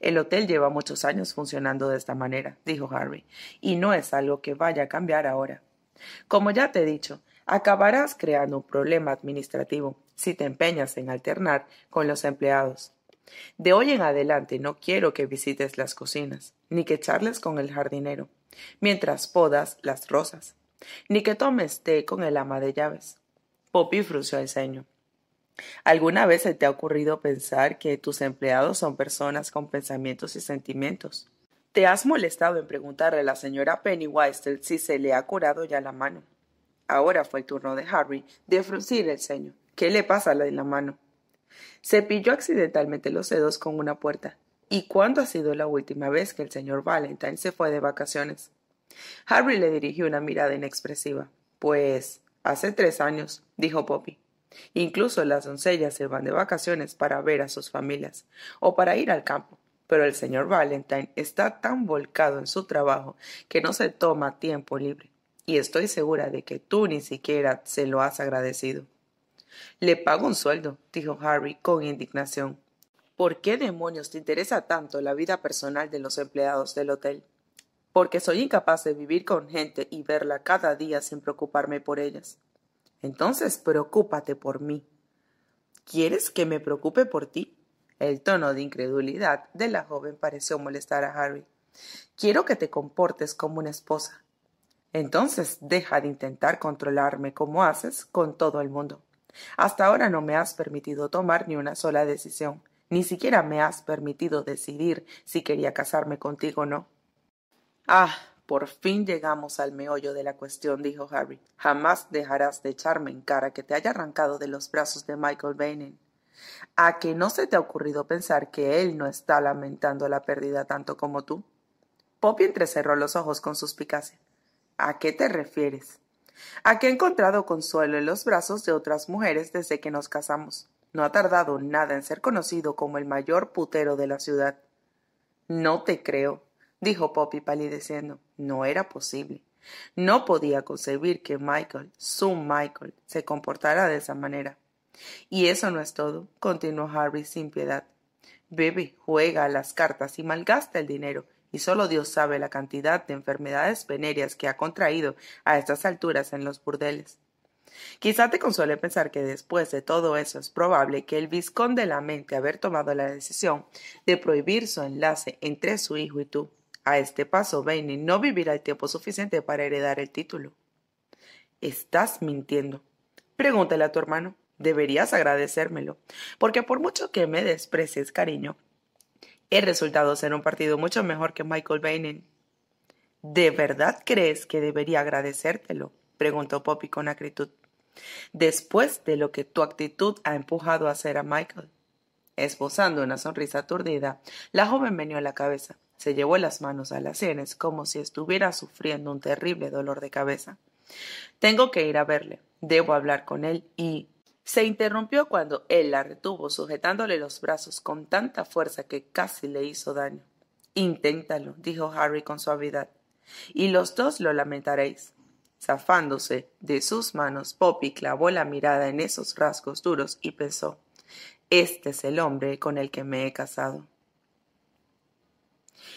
El hotel lleva muchos años funcionando de esta manera, dijo Harvey, y no es algo que vaya a cambiar ahora. Como ya te he dicho, acabarás creando un problema administrativo si te empeñas en alternar con los empleados. De hoy en adelante no quiero que visites las cocinas, ni que charles con el jardinero, mientras podas las rosas, ni que tomes té con el ama de llaves. Poppy frunció el ceño. ¿Alguna vez se te ha ocurrido pensar que tus empleados son personas con pensamientos y sentimientos? ¿Te has molestado en preguntarle a la señora Penny Weister si se le ha curado ya la mano? Ahora fue el turno de Harry de fruncir el ceño. ¿Qué le pasa a la de la mano? Cepilló accidentalmente los dedos con una puerta. ¿Y cuándo ha sido la última vez que el señor Valentine se fue de vacaciones? Harry le dirigió una mirada inexpresiva. Pues hace tres años, dijo Poppy. Incluso las doncellas se van de vacaciones para ver a sus familias o para ir al campo. Pero el señor Valentine está tan volcado en su trabajo que no se toma tiempo libre. Y estoy segura de que tú ni siquiera se lo has agradecido. Le pago un sueldo, dijo Harry con indignación. ¿Por qué demonios te interesa tanto la vida personal de los empleados del hotel? Porque soy incapaz de vivir con gente y verla cada día sin preocuparme por ellas. Entonces, preocúpate por mí. ¿Quieres que me preocupe por ti? El tono de incredulidad de la joven pareció molestar a Harry. Quiero que te comportes como una esposa. Entonces deja de intentar controlarme como haces con todo el mundo. Hasta ahora no me has permitido tomar ni una sola decisión. Ni siquiera me has permitido decidir si quería casarme contigo o no. Ah, por fin llegamos al meollo de la cuestión, dijo Harry. Jamás dejarás de echarme en cara que te haya arrancado de los brazos de Michael Bainen. ¿A que no se te ha ocurrido pensar que él no está lamentando la pérdida tanto como tú? Poppy entrecerró los ojos con suspicacia. ¿A qué te refieres? Aquí he encontrado consuelo en los brazos de otras mujeres desde que nos casamos. No ha tardado nada en ser conocido como el mayor putero de la ciudad. No te creo, dijo Poppy palideciendo. No era posible. No podía concebir que Michael, su Michael, se comportara de esa manera. Y eso no es todo, continuó Harry sin piedad. Bebe, juega a las cartas y malgasta el dinero, y solo Dios sabe la cantidad de enfermedades venéreas que ha contraído a estas alturas en los burdeles. Quizá te consuele pensar que después de todo eso es probable que el vizconde lamente haber tomado la decisión de prohibir su enlace entre su hijo y tú. A este paso, Benny no vivirá el tiempo suficiente para heredar el título. Estás mintiendo. Pregúntale a tu hermano. Deberías agradecérmelo, porque por mucho que me desprecies, cariño, el resultado será un partido mucho mejor que Michael Bainen. ¿De verdad crees que debería agradecértelo? preguntó Poppy con acritud. Después de lo que tu actitud ha empujado a hacer a Michael. Esbozando una sonrisa aturdida, la joven a la cabeza. Se llevó las manos a las sienes como si estuviera sufriendo un terrible dolor de cabeza. Tengo que ir a verle. Debo hablar con él y se interrumpió cuando él la retuvo sujetándole los brazos con tanta fuerza que casi le hizo daño. Inténtalo, dijo Harry con suavidad, y los dos lo lamentaréis. Zafándose de sus manos, Poppy clavó la mirada en esos rasgos duros y pensó Este es el hombre con el que me he casado.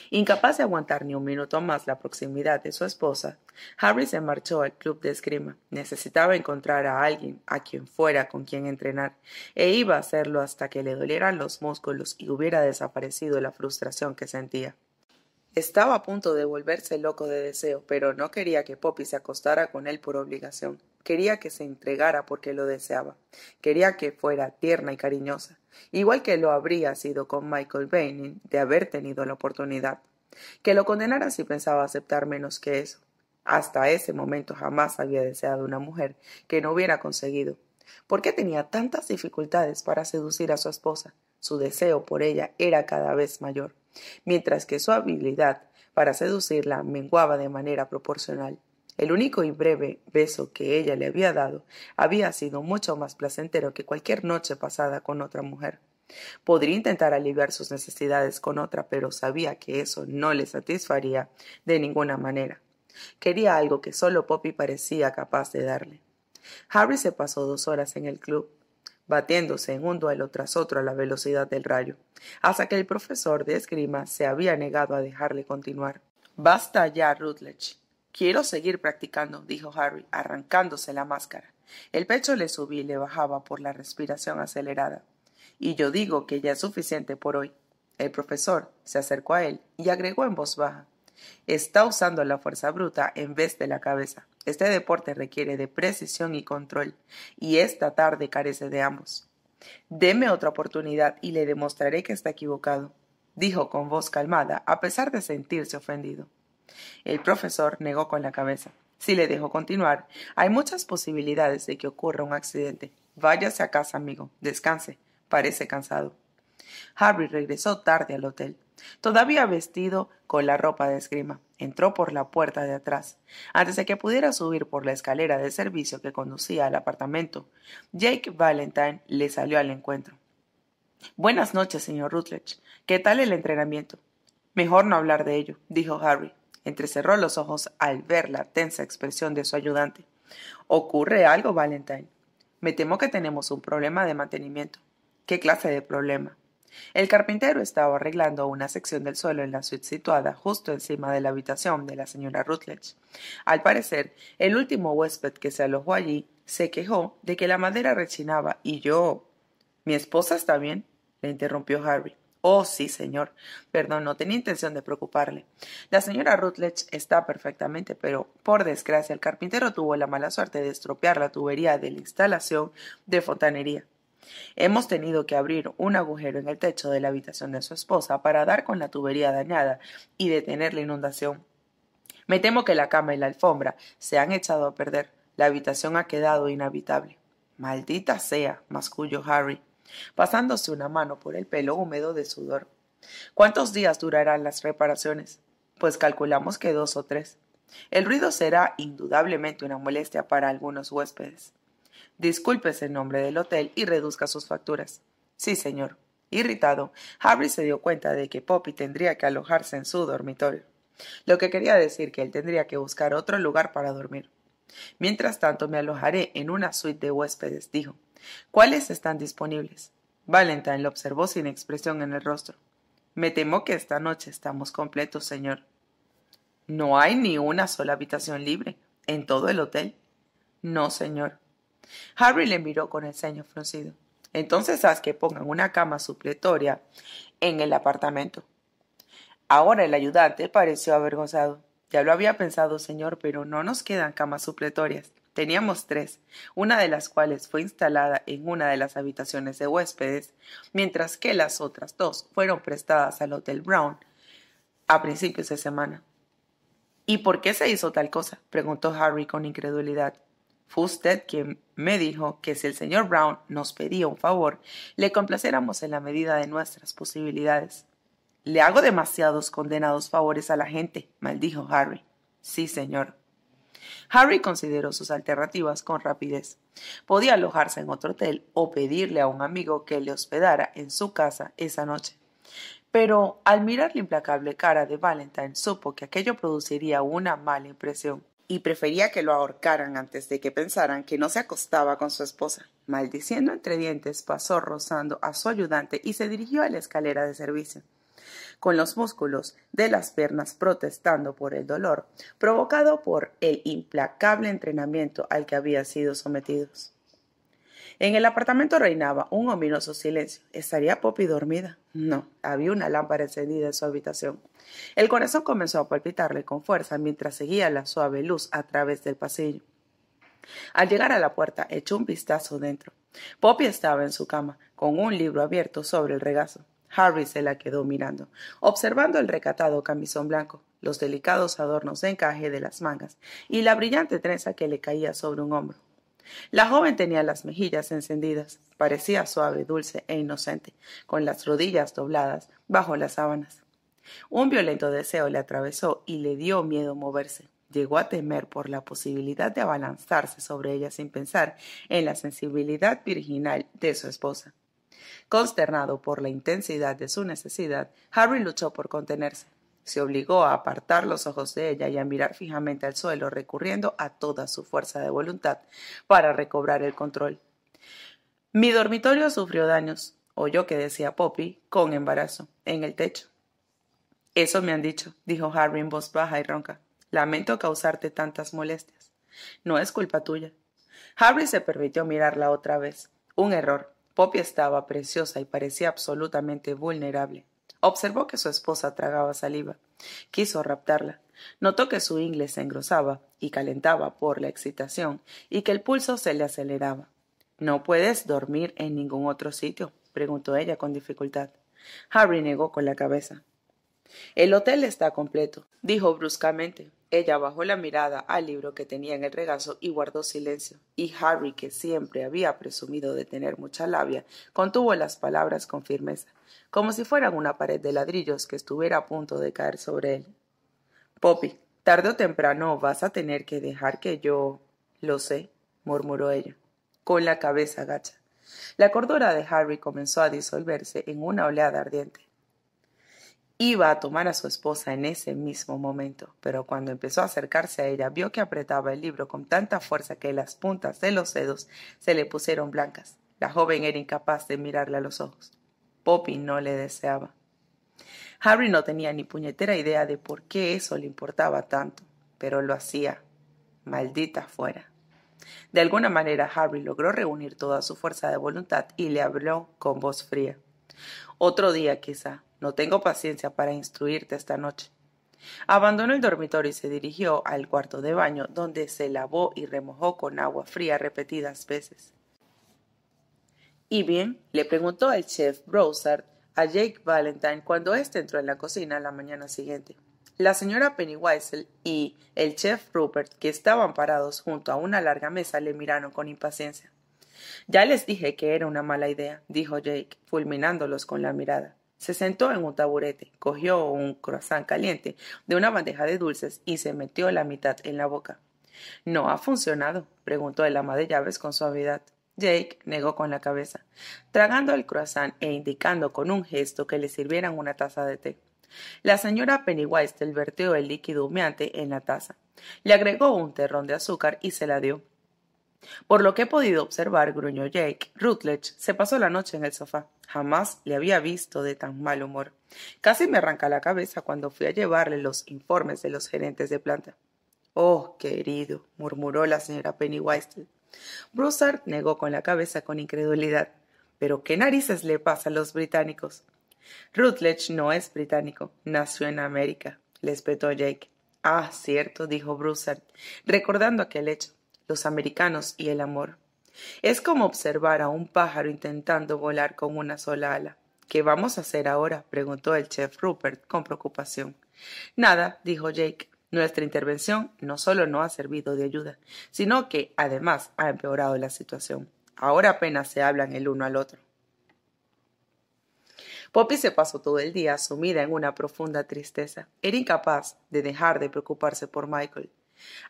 Incapaz de aguantar ni un minuto más la proximidad de su esposa, Harry se marchó al club de esgrima. Necesitaba encontrar a alguien, a quien fuera con quien entrenar, e iba a hacerlo hasta que le dolieran los músculos y hubiera desaparecido la frustración que sentía. Estaba a punto de volverse loco de deseo, pero no quería que Poppy se acostara con él por obligación. Quería que se entregara porque lo deseaba. Quería que fuera tierna y cariñosa, igual que lo habría sido con Michael Baining de haber tenido la oportunidad. Que lo condenara si pensaba aceptar menos que eso. Hasta ese momento jamás había deseado una mujer que no hubiera conseguido. ¿Por qué tenía tantas dificultades para seducir a su esposa? Su deseo por ella era cada vez mayor, mientras que su habilidad para seducirla menguaba de manera proporcional. El único y breve beso que ella le había dado había sido mucho más placentero que cualquier noche pasada con otra mujer. Podría intentar aliviar sus necesidades con otra, pero sabía que eso no le satisfaría de ninguna manera. Quería algo que solo Poppy parecía capaz de darle. Harry se pasó dos horas en el club, batiéndose en un duelo tras otro a la velocidad del rayo, hasta que el profesor de esgrima se había negado a dejarle continuar. Basta ya, Rutledge, Quiero seguir practicando, dijo Harry, arrancándose la máscara. El pecho le subía y le bajaba por la respiración acelerada. Y yo digo que ya es suficiente por hoy. El profesor se acercó a él y agregó en voz baja Está usando la fuerza bruta en vez de la cabeza. Este deporte requiere de precisión y control, y esta tarde carece de ambos. Deme otra oportunidad y le demostraré que está equivocado, dijo con voz calmada, a pesar de sentirse ofendido. El profesor negó con la cabeza. Si le dejó continuar, hay muchas posibilidades de que ocurra un accidente. Váyase a casa, amigo. Descanse. Parece cansado. Harry regresó tarde al hotel, todavía vestido con la ropa de esgrima. Entró por la puerta de atrás, antes de que pudiera subir por la escalera de servicio que conducía al apartamento. Jake Valentine le salió al encuentro. Buenas noches, señor Rutledge. ¿Qué tal el entrenamiento? Mejor no hablar de ello, dijo Harry. Entrecerró los ojos al ver la tensa expresión de su ayudante. ¿Ocurre algo, Valentine? Me temo que tenemos un problema de mantenimiento. ¿Qué clase de problema? El carpintero estaba arreglando una sección del suelo en la suite situada justo encima de la habitación de la señora Rutledge. Al parecer, el último huésped que se alojó allí se quejó de que la madera rechinaba y yo. Mi esposa está bien, le interrumpió Harry. Oh, sí, señor. Perdón, no tenía intención de preocuparle. La señora Rutledge está perfectamente, pero por desgracia el carpintero tuvo la mala suerte de estropear la tubería de la instalación de fontanería. Hemos tenido que abrir un agujero en el techo de la habitación de su esposa para dar con la tubería dañada y detener la inundación. Me temo que la cama y la alfombra se han echado a perder. La habitación ha quedado inhabitable. Maldita sea, masculló Harry pasándose una mano por el pelo húmedo de sudor. ¿Cuántos días durarán las reparaciones? Pues calculamos que dos o tres. El ruido será indudablemente una molestia para algunos huéspedes. Discúlpese en nombre del hotel y reduzca sus facturas. Sí, señor. Irritado, Harry se dio cuenta de que Poppy tendría que alojarse en su dormitorio, lo que quería decir que él tendría que buscar otro lugar para dormir. Mientras tanto me alojaré en una suite de huéspedes, dijo. ¿Cuáles están disponibles? Valentine lo observó sin expresión en el rostro. Me temo que esta noche estamos completos, señor. No hay ni una sola habitación libre en todo el hotel. No, señor. Harry le miró con el ceño fruncido. Entonces haz que pongan una cama supletoria en el apartamento. Ahora el ayudante pareció avergonzado. Ya lo había pensado, señor, pero no nos quedan camas supletorias. Teníamos tres, una de las cuales fue instalada en una de las habitaciones de huéspedes, mientras que las otras dos fueron prestadas al Hotel Brown a principios de semana. ¿Y por qué se hizo tal cosa? preguntó Harry con incredulidad. Fue usted quien me dijo que si el señor Brown nos pedía un favor, le complacéramos en la medida de nuestras posibilidades. Le hago demasiados condenados favores a la gente, maldijo Harry. Sí, señor, Harry consideró sus alternativas con rapidez. Podía alojarse en otro hotel o pedirle a un amigo que le hospedara en su casa esa noche. Pero al mirar la implacable cara de Valentine supo que aquello produciría una mala impresión y prefería que lo ahorcaran antes de que pensaran que no se acostaba con su esposa. Maldiciendo entre dientes, pasó rozando a su ayudante y se dirigió a la escalera de servicio con los músculos de las piernas protestando por el dolor provocado por el implacable entrenamiento al que había sido sometidos. En el apartamento reinaba un ominoso silencio. ¿Estaría Poppy dormida? No, había una lámpara encendida en su habitación. El corazón comenzó a palpitarle con fuerza mientras seguía la suave luz a través del pasillo. Al llegar a la puerta, echó un vistazo dentro. Poppy estaba en su cama, con un libro abierto sobre el regazo. Harry se la quedó mirando, observando el recatado camisón blanco, los delicados adornos de encaje de las mangas y la brillante trenza que le caía sobre un hombro. La joven tenía las mejillas encendidas, parecía suave, dulce e inocente, con las rodillas dobladas bajo las sábanas. Un violento deseo le atravesó y le dio miedo moverse. Llegó a temer por la posibilidad de abalanzarse sobre ella sin pensar en la sensibilidad virginal de su esposa. Consternado por la intensidad de su necesidad, Harry luchó por contenerse. Se obligó a apartar los ojos de ella y a mirar fijamente al suelo, recurriendo a toda su fuerza de voluntad para recobrar el control. Mi dormitorio sufrió daños, oyó que decía Poppy, con embarazo, en el techo. Eso me han dicho, dijo Harry en voz baja y ronca. Lamento causarte tantas molestias. No es culpa tuya. Harry se permitió mirarla otra vez. Un error. Poppy estaba preciosa y parecía absolutamente vulnerable. Observó que su esposa tragaba saliva. Quiso raptarla. Notó que su inglés se engrosaba y calentaba por la excitación y que el pulso se le aceleraba. ¿No puedes dormir en ningún otro sitio? preguntó ella con dificultad. Harry negó con la cabeza. El hotel está completo, dijo bruscamente. Ella bajó la mirada al libro que tenía en el regazo y guardó silencio, y Harry, que siempre había presumido de tener mucha labia, contuvo las palabras con firmeza, como si fueran una pared de ladrillos que estuviera a punto de caer sobre él. Poppy, tarde o temprano vas a tener que dejar que yo. Lo sé, murmuró ella, con la cabeza gacha. La cordura de Harry comenzó a disolverse en una oleada ardiente. Iba a tomar a su esposa en ese mismo momento, pero cuando empezó a acercarse a ella vio que apretaba el libro con tanta fuerza que las puntas de los dedos se le pusieron blancas. La joven era incapaz de mirarle a los ojos. Poppy no le deseaba. Harry no tenía ni puñetera idea de por qué eso le importaba tanto, pero lo hacía. Maldita fuera. De alguna manera Harry logró reunir toda su fuerza de voluntad y le habló con voz fría. Otro día quizá, no tengo paciencia para instruirte esta noche. Abandonó el dormitorio y se dirigió al cuarto de baño, donde se lavó y remojó con agua fría repetidas veces. ¿Y bien? le preguntó el chef Broussard a Jake Valentine cuando éste entró en la cocina la mañana siguiente. La señora Weissel y el chef Rupert, que estaban parados junto a una larga mesa, le miraron con impaciencia. Ya les dije que era una mala idea, dijo Jake, fulminándolos con la mirada. Se sentó en un taburete, cogió un croissant caliente de una bandeja de dulces y se metió la mitad en la boca. ¿No ha funcionado? preguntó el ama de llaves con suavidad. Jake negó con la cabeza, tragando el croissant e indicando con un gesto que le sirvieran una taza de té. La señora Pennywise vertió el líquido humeante en la taza. Le agregó un terrón de azúcar y se la dio. Por lo que he podido observar, gruñó Jake, Rutledge se pasó la noche en el sofá. Jamás le había visto de tan mal humor. Casi me arranca la cabeza cuando fui a llevarle los informes de los gerentes de planta. Oh, querido, murmuró la señora Penny Pennywise. Broussard negó con la cabeza con incredulidad. Pero qué narices le pasa a los británicos. Rutledge no es británico, nació en América, le espetó Jake. Ah, cierto, dijo Broussard, recordando aquel hecho los americanos y el amor. Es como observar a un pájaro intentando volar con una sola ala. ¿Qué vamos a hacer ahora? preguntó el chef Rupert con preocupación. Nada, dijo Jake. Nuestra intervención no solo no ha servido de ayuda, sino que además ha empeorado la situación. Ahora apenas se hablan el uno al otro. Poppy se pasó todo el día sumida en una profunda tristeza. Era incapaz de dejar de preocuparse por Michael.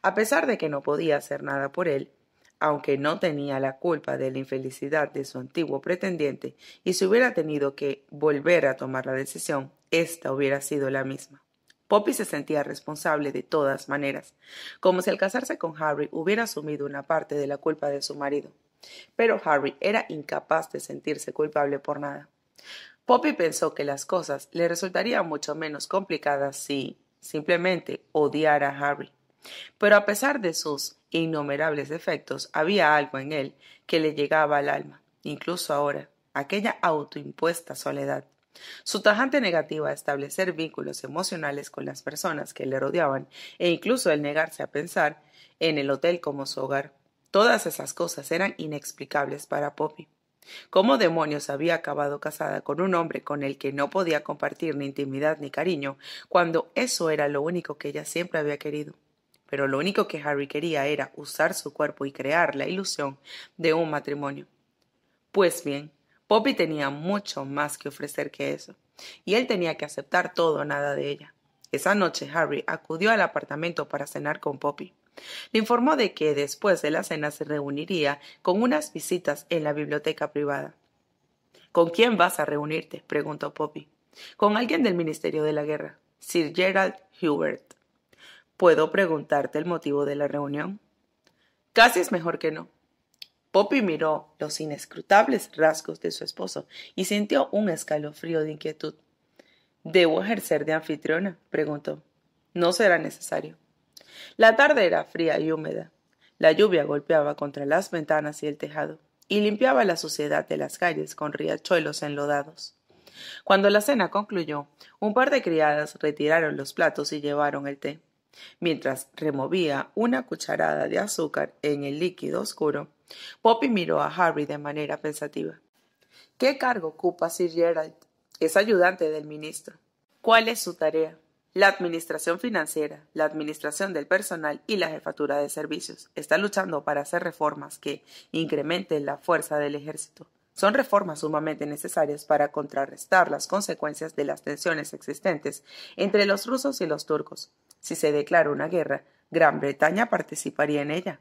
A pesar de que no podía hacer nada por él, aunque no tenía la culpa de la infelicidad de su antiguo pretendiente, y si hubiera tenido que volver a tomar la decisión, ésta hubiera sido la misma. Poppy se sentía responsable de todas maneras, como si al casarse con Harry hubiera asumido una parte de la culpa de su marido. Pero Harry era incapaz de sentirse culpable por nada. Poppy pensó que las cosas le resultarían mucho menos complicadas si simplemente odiara a Harry. Pero a pesar de sus innumerables defectos, había algo en él que le llegaba al alma, incluso ahora, aquella autoimpuesta soledad. Su tajante negativa a establecer vínculos emocionales con las personas que le rodeaban e incluso el negarse a pensar en el hotel como su hogar. Todas esas cosas eran inexplicables para Poppy. ¿Cómo demonios había acabado casada con un hombre con el que no podía compartir ni intimidad ni cariño, cuando eso era lo único que ella siempre había querido? pero lo único que Harry quería era usar su cuerpo y crear la ilusión de un matrimonio. Pues bien, Poppy tenía mucho más que ofrecer que eso, y él tenía que aceptar todo o nada de ella. Esa noche Harry acudió al apartamento para cenar con Poppy. Le informó de que después de la cena se reuniría con unas visitas en la biblioteca privada. ¿Con quién vas a reunirte? preguntó Poppy. Con alguien del Ministerio de la Guerra, Sir Gerald Hubert. ¿Puedo preguntarte el motivo de la reunión? Casi es mejor que no. Poppy miró los inescrutables rasgos de su esposo y sintió un escalofrío de inquietud. ¿Debo ejercer de anfitriona? preguntó. No será necesario. La tarde era fría y húmeda. La lluvia golpeaba contra las ventanas y el tejado, y limpiaba la suciedad de las calles con riachuelos enlodados. Cuando la cena concluyó, un par de criadas retiraron los platos y llevaron el té. Mientras removía una cucharada de azúcar en el líquido oscuro, Poppy miró a Harry de manera pensativa. ¿Qué cargo ocupa Sir Gerald? Es ayudante del ministro. ¿Cuál es su tarea? La administración financiera, la administración del personal y la jefatura de servicios. Está luchando para hacer reformas que incrementen la fuerza del ejército. Son reformas sumamente necesarias para contrarrestar las consecuencias de las tensiones existentes entre los rusos y los turcos. Si se declara una guerra, Gran Bretaña participaría en ella.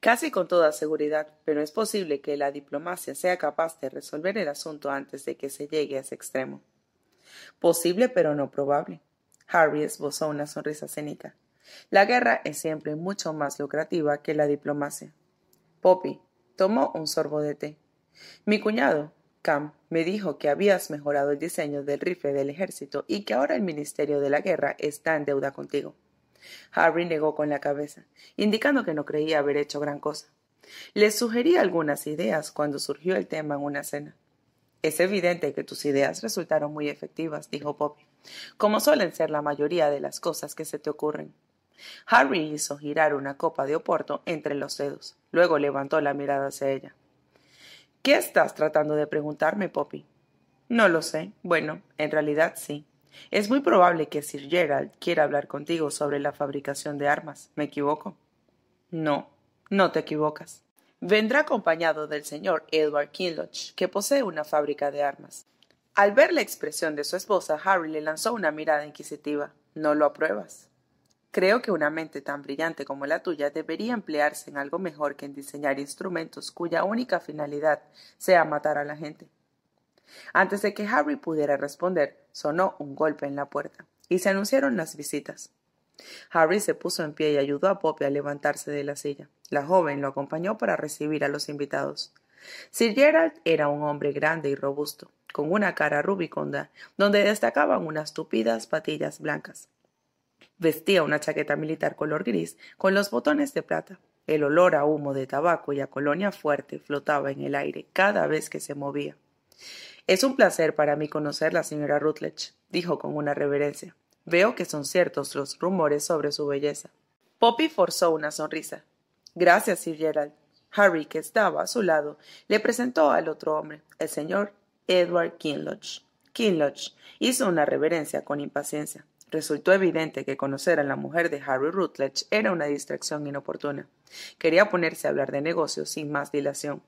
Casi con toda seguridad, pero es posible que la diplomacia sea capaz de resolver el asunto antes de que se llegue a ese extremo. Posible, pero no probable. Harry esbozó una sonrisa cénica. La guerra es siempre mucho más lucrativa que la diplomacia. Poppy tomó un sorbo de té. Mi cuñado, Camp me dijo que habías mejorado el diseño del rifle del ejército y que ahora el Ministerio de la Guerra está en deuda contigo. Harry negó con la cabeza, indicando que no creía haber hecho gran cosa. Le sugerí algunas ideas cuando surgió el tema en una cena. Es evidente que tus ideas resultaron muy efectivas, dijo Poppy, como suelen ser la mayoría de las cosas que se te ocurren. Harry hizo girar una copa de oporto entre los dedos. Luego levantó la mirada hacia ella. ¿Qué estás tratando de preguntarme, Poppy? No lo sé. Bueno, en realidad sí. Es muy probable que Sir Gerald quiera hablar contigo sobre la fabricación de armas. ¿Me equivoco? No, no te equivocas. Vendrá acompañado del señor Edward Kinloch, que posee una fábrica de armas. Al ver la expresión de su esposa, Harry le lanzó una mirada inquisitiva. ¿No lo apruebas? Creo que una mente tan brillante como la tuya debería emplearse en algo mejor que en diseñar instrumentos cuya única finalidad sea matar a la gente. Antes de que Harry pudiera responder, sonó un golpe en la puerta y se anunciaron las visitas. Harry se puso en pie y ayudó a Poppy a levantarse de la silla. La joven lo acompañó para recibir a los invitados. Sir Gerald era un hombre grande y robusto, con una cara rubiconda, donde destacaban unas tupidas patillas blancas. Vestía una chaqueta militar color gris con los botones de plata. El olor a humo de tabaco y a colonia fuerte flotaba en el aire cada vez que se movía. Es un placer para mí conocer la señora Rutledge, dijo con una reverencia. Veo que son ciertos los rumores sobre su belleza. Poppy forzó una sonrisa. Gracias, Sir Gerald. Harry, que estaba a su lado, le presentó al otro hombre, el señor Edward kinloch kinloch hizo una reverencia con impaciencia. Resultó evidente que conocer a la mujer de Harry Rutledge era una distracción inoportuna. Quería ponerse a hablar de negocios sin más dilación.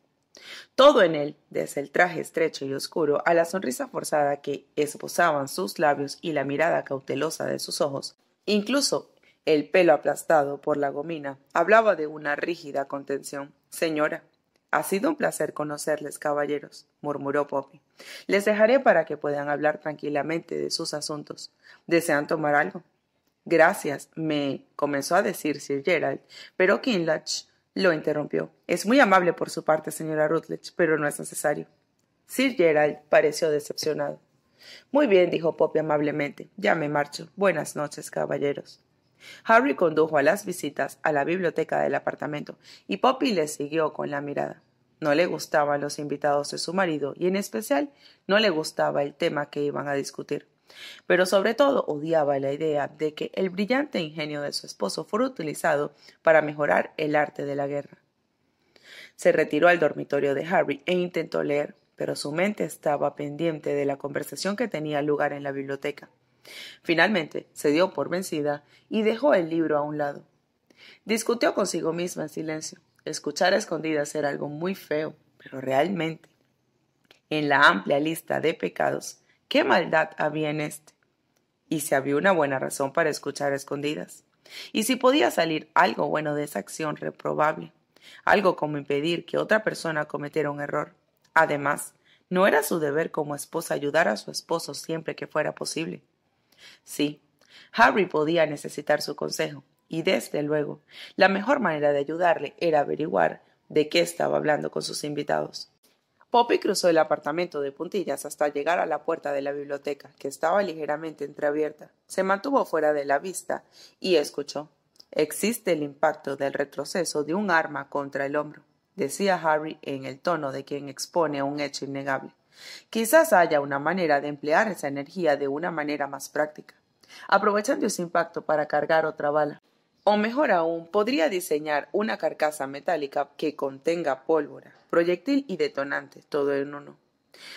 Todo en él, desde el traje estrecho y oscuro a la sonrisa forzada que esbozaban sus labios y la mirada cautelosa de sus ojos, incluso el pelo aplastado por la gomina, hablaba de una rígida contención. Señora, ha sido un placer conocerles, caballeros, murmuró Poppy. Les dejaré para que puedan hablar tranquilamente de sus asuntos. ¿Desean tomar algo? Gracias, me comenzó a decir Sir Gerald, pero Kinlatch lo interrumpió. Es muy amable por su parte, señora Rutledge, pero no es necesario. Sir Gerald pareció decepcionado. Muy bien, dijo Poppy amablemente. Ya me marcho. Buenas noches, caballeros. Harry condujo a las visitas a la biblioteca del apartamento y Poppy le siguió con la mirada. No le gustaban los invitados de su marido y en especial no le gustaba el tema que iban a discutir. Pero sobre todo odiaba la idea de que el brillante ingenio de su esposo fuera utilizado para mejorar el arte de la guerra. Se retiró al dormitorio de Harry e intentó leer, pero su mente estaba pendiente de la conversación que tenía lugar en la biblioteca. Finalmente, se dio por vencida y dejó el libro a un lado. Discutió consigo misma en silencio. Escuchar a escondidas era algo muy feo, pero realmente, en la amplia lista de pecados, ¿qué maldad había en este? Y si había una buena razón para escuchar a escondidas, y si podía salir algo bueno de esa acción reprobable, algo como impedir que otra persona cometiera un error. Además, no era su deber como esposa ayudar a su esposo siempre que fuera posible. Sí, Harry podía necesitar su consejo, y desde luego, la mejor manera de ayudarle era averiguar de qué estaba hablando con sus invitados. Poppy cruzó el apartamento de puntillas hasta llegar a la puerta de la biblioteca, que estaba ligeramente entreabierta. Se mantuvo fuera de la vista y escuchó. Existe el impacto del retroceso de un arma contra el hombro, decía Harry en el tono de quien expone un hecho innegable. Quizás haya una manera de emplear esa energía de una manera más práctica, aprovechando ese impacto para cargar otra bala. O mejor aún, podría diseñar una carcasa metálica que contenga pólvora, proyectil y detonante, todo en uno.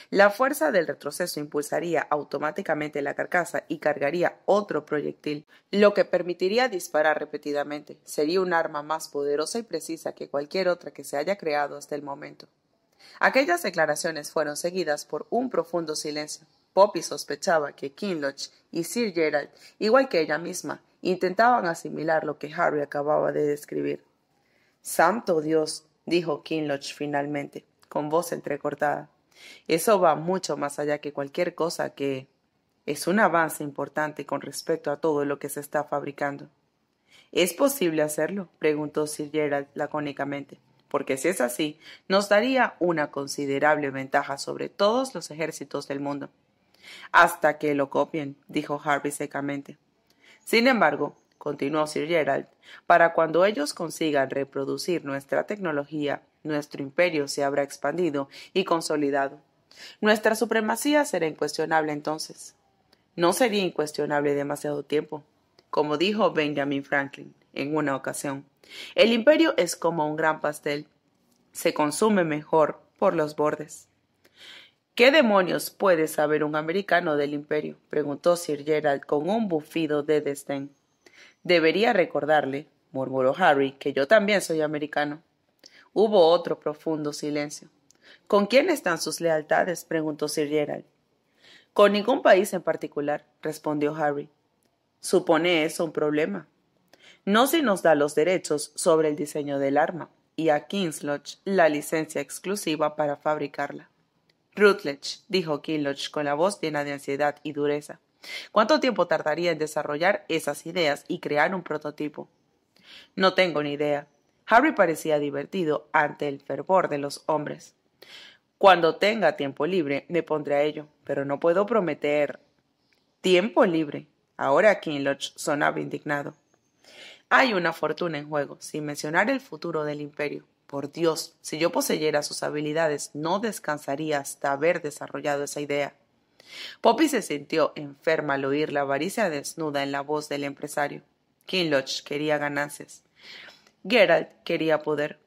La fuerza del retroceso impulsaría automáticamente la carcasa y cargaría otro proyectil, lo que permitiría disparar repetidamente. Sería un arma más poderosa y precisa que cualquier otra que se haya creado hasta el momento. Aquellas declaraciones fueron seguidas por un profundo silencio. Poppy sospechaba que Kinloch y Sir Gerald, igual que ella misma, intentaban asimilar lo que Harry acababa de describir. Santo Dios, dijo Kinloch finalmente, con voz entrecortada. Eso va mucho más allá que cualquier cosa que. Es un avance importante con respecto a todo lo que se está fabricando. ¿Es posible hacerlo? preguntó Sir Gerald lacónicamente porque si es así, nos daría una considerable ventaja sobre todos los ejércitos del mundo. Hasta que lo copien, dijo Harvey secamente. Sin embargo, continuó Sir Gerald, para cuando ellos consigan reproducir nuestra tecnología, nuestro imperio se habrá expandido y consolidado. Nuestra supremacía será incuestionable entonces. No sería incuestionable demasiado tiempo, como dijo Benjamin Franklin en una ocasión. El imperio es como un gran pastel. Se consume mejor por los bordes. ¿Qué demonios puede saber un americano del imperio? preguntó Sir Gerald con un bufido de desdén. Debería recordarle, murmuró Harry, que yo también soy americano. Hubo otro profundo silencio. ¿Con quién están sus lealtades? preguntó Sir Gerald. Con ningún país en particular, respondió Harry. Supone eso un problema, no se nos da los derechos sobre el diseño del arma y a Kinloch la licencia exclusiva para fabricarla. Rutledge, dijo Kinloch con la voz llena de ansiedad y dureza. ¿Cuánto tiempo tardaría en desarrollar esas ideas y crear un prototipo? No tengo ni idea. Harry parecía divertido ante el fervor de los hombres. Cuando tenga tiempo libre me pondré a ello, pero no puedo prometer. Tiempo libre. Ahora Kinloch sonaba indignado. Hay una fortuna en juego, sin mencionar el futuro del imperio. Por Dios, si yo poseyera sus habilidades, no descansaría hasta haber desarrollado esa idea. Poppy se sintió enferma al oír la avaricia desnuda en la voz del empresario. Kinloch quería ganancias. Geralt quería poder.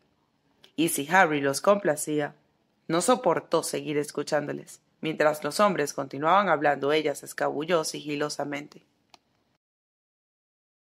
Y si Harry los complacía, no soportó seguir escuchándoles. Mientras los hombres continuaban hablando, ella se escabulló sigilosamente.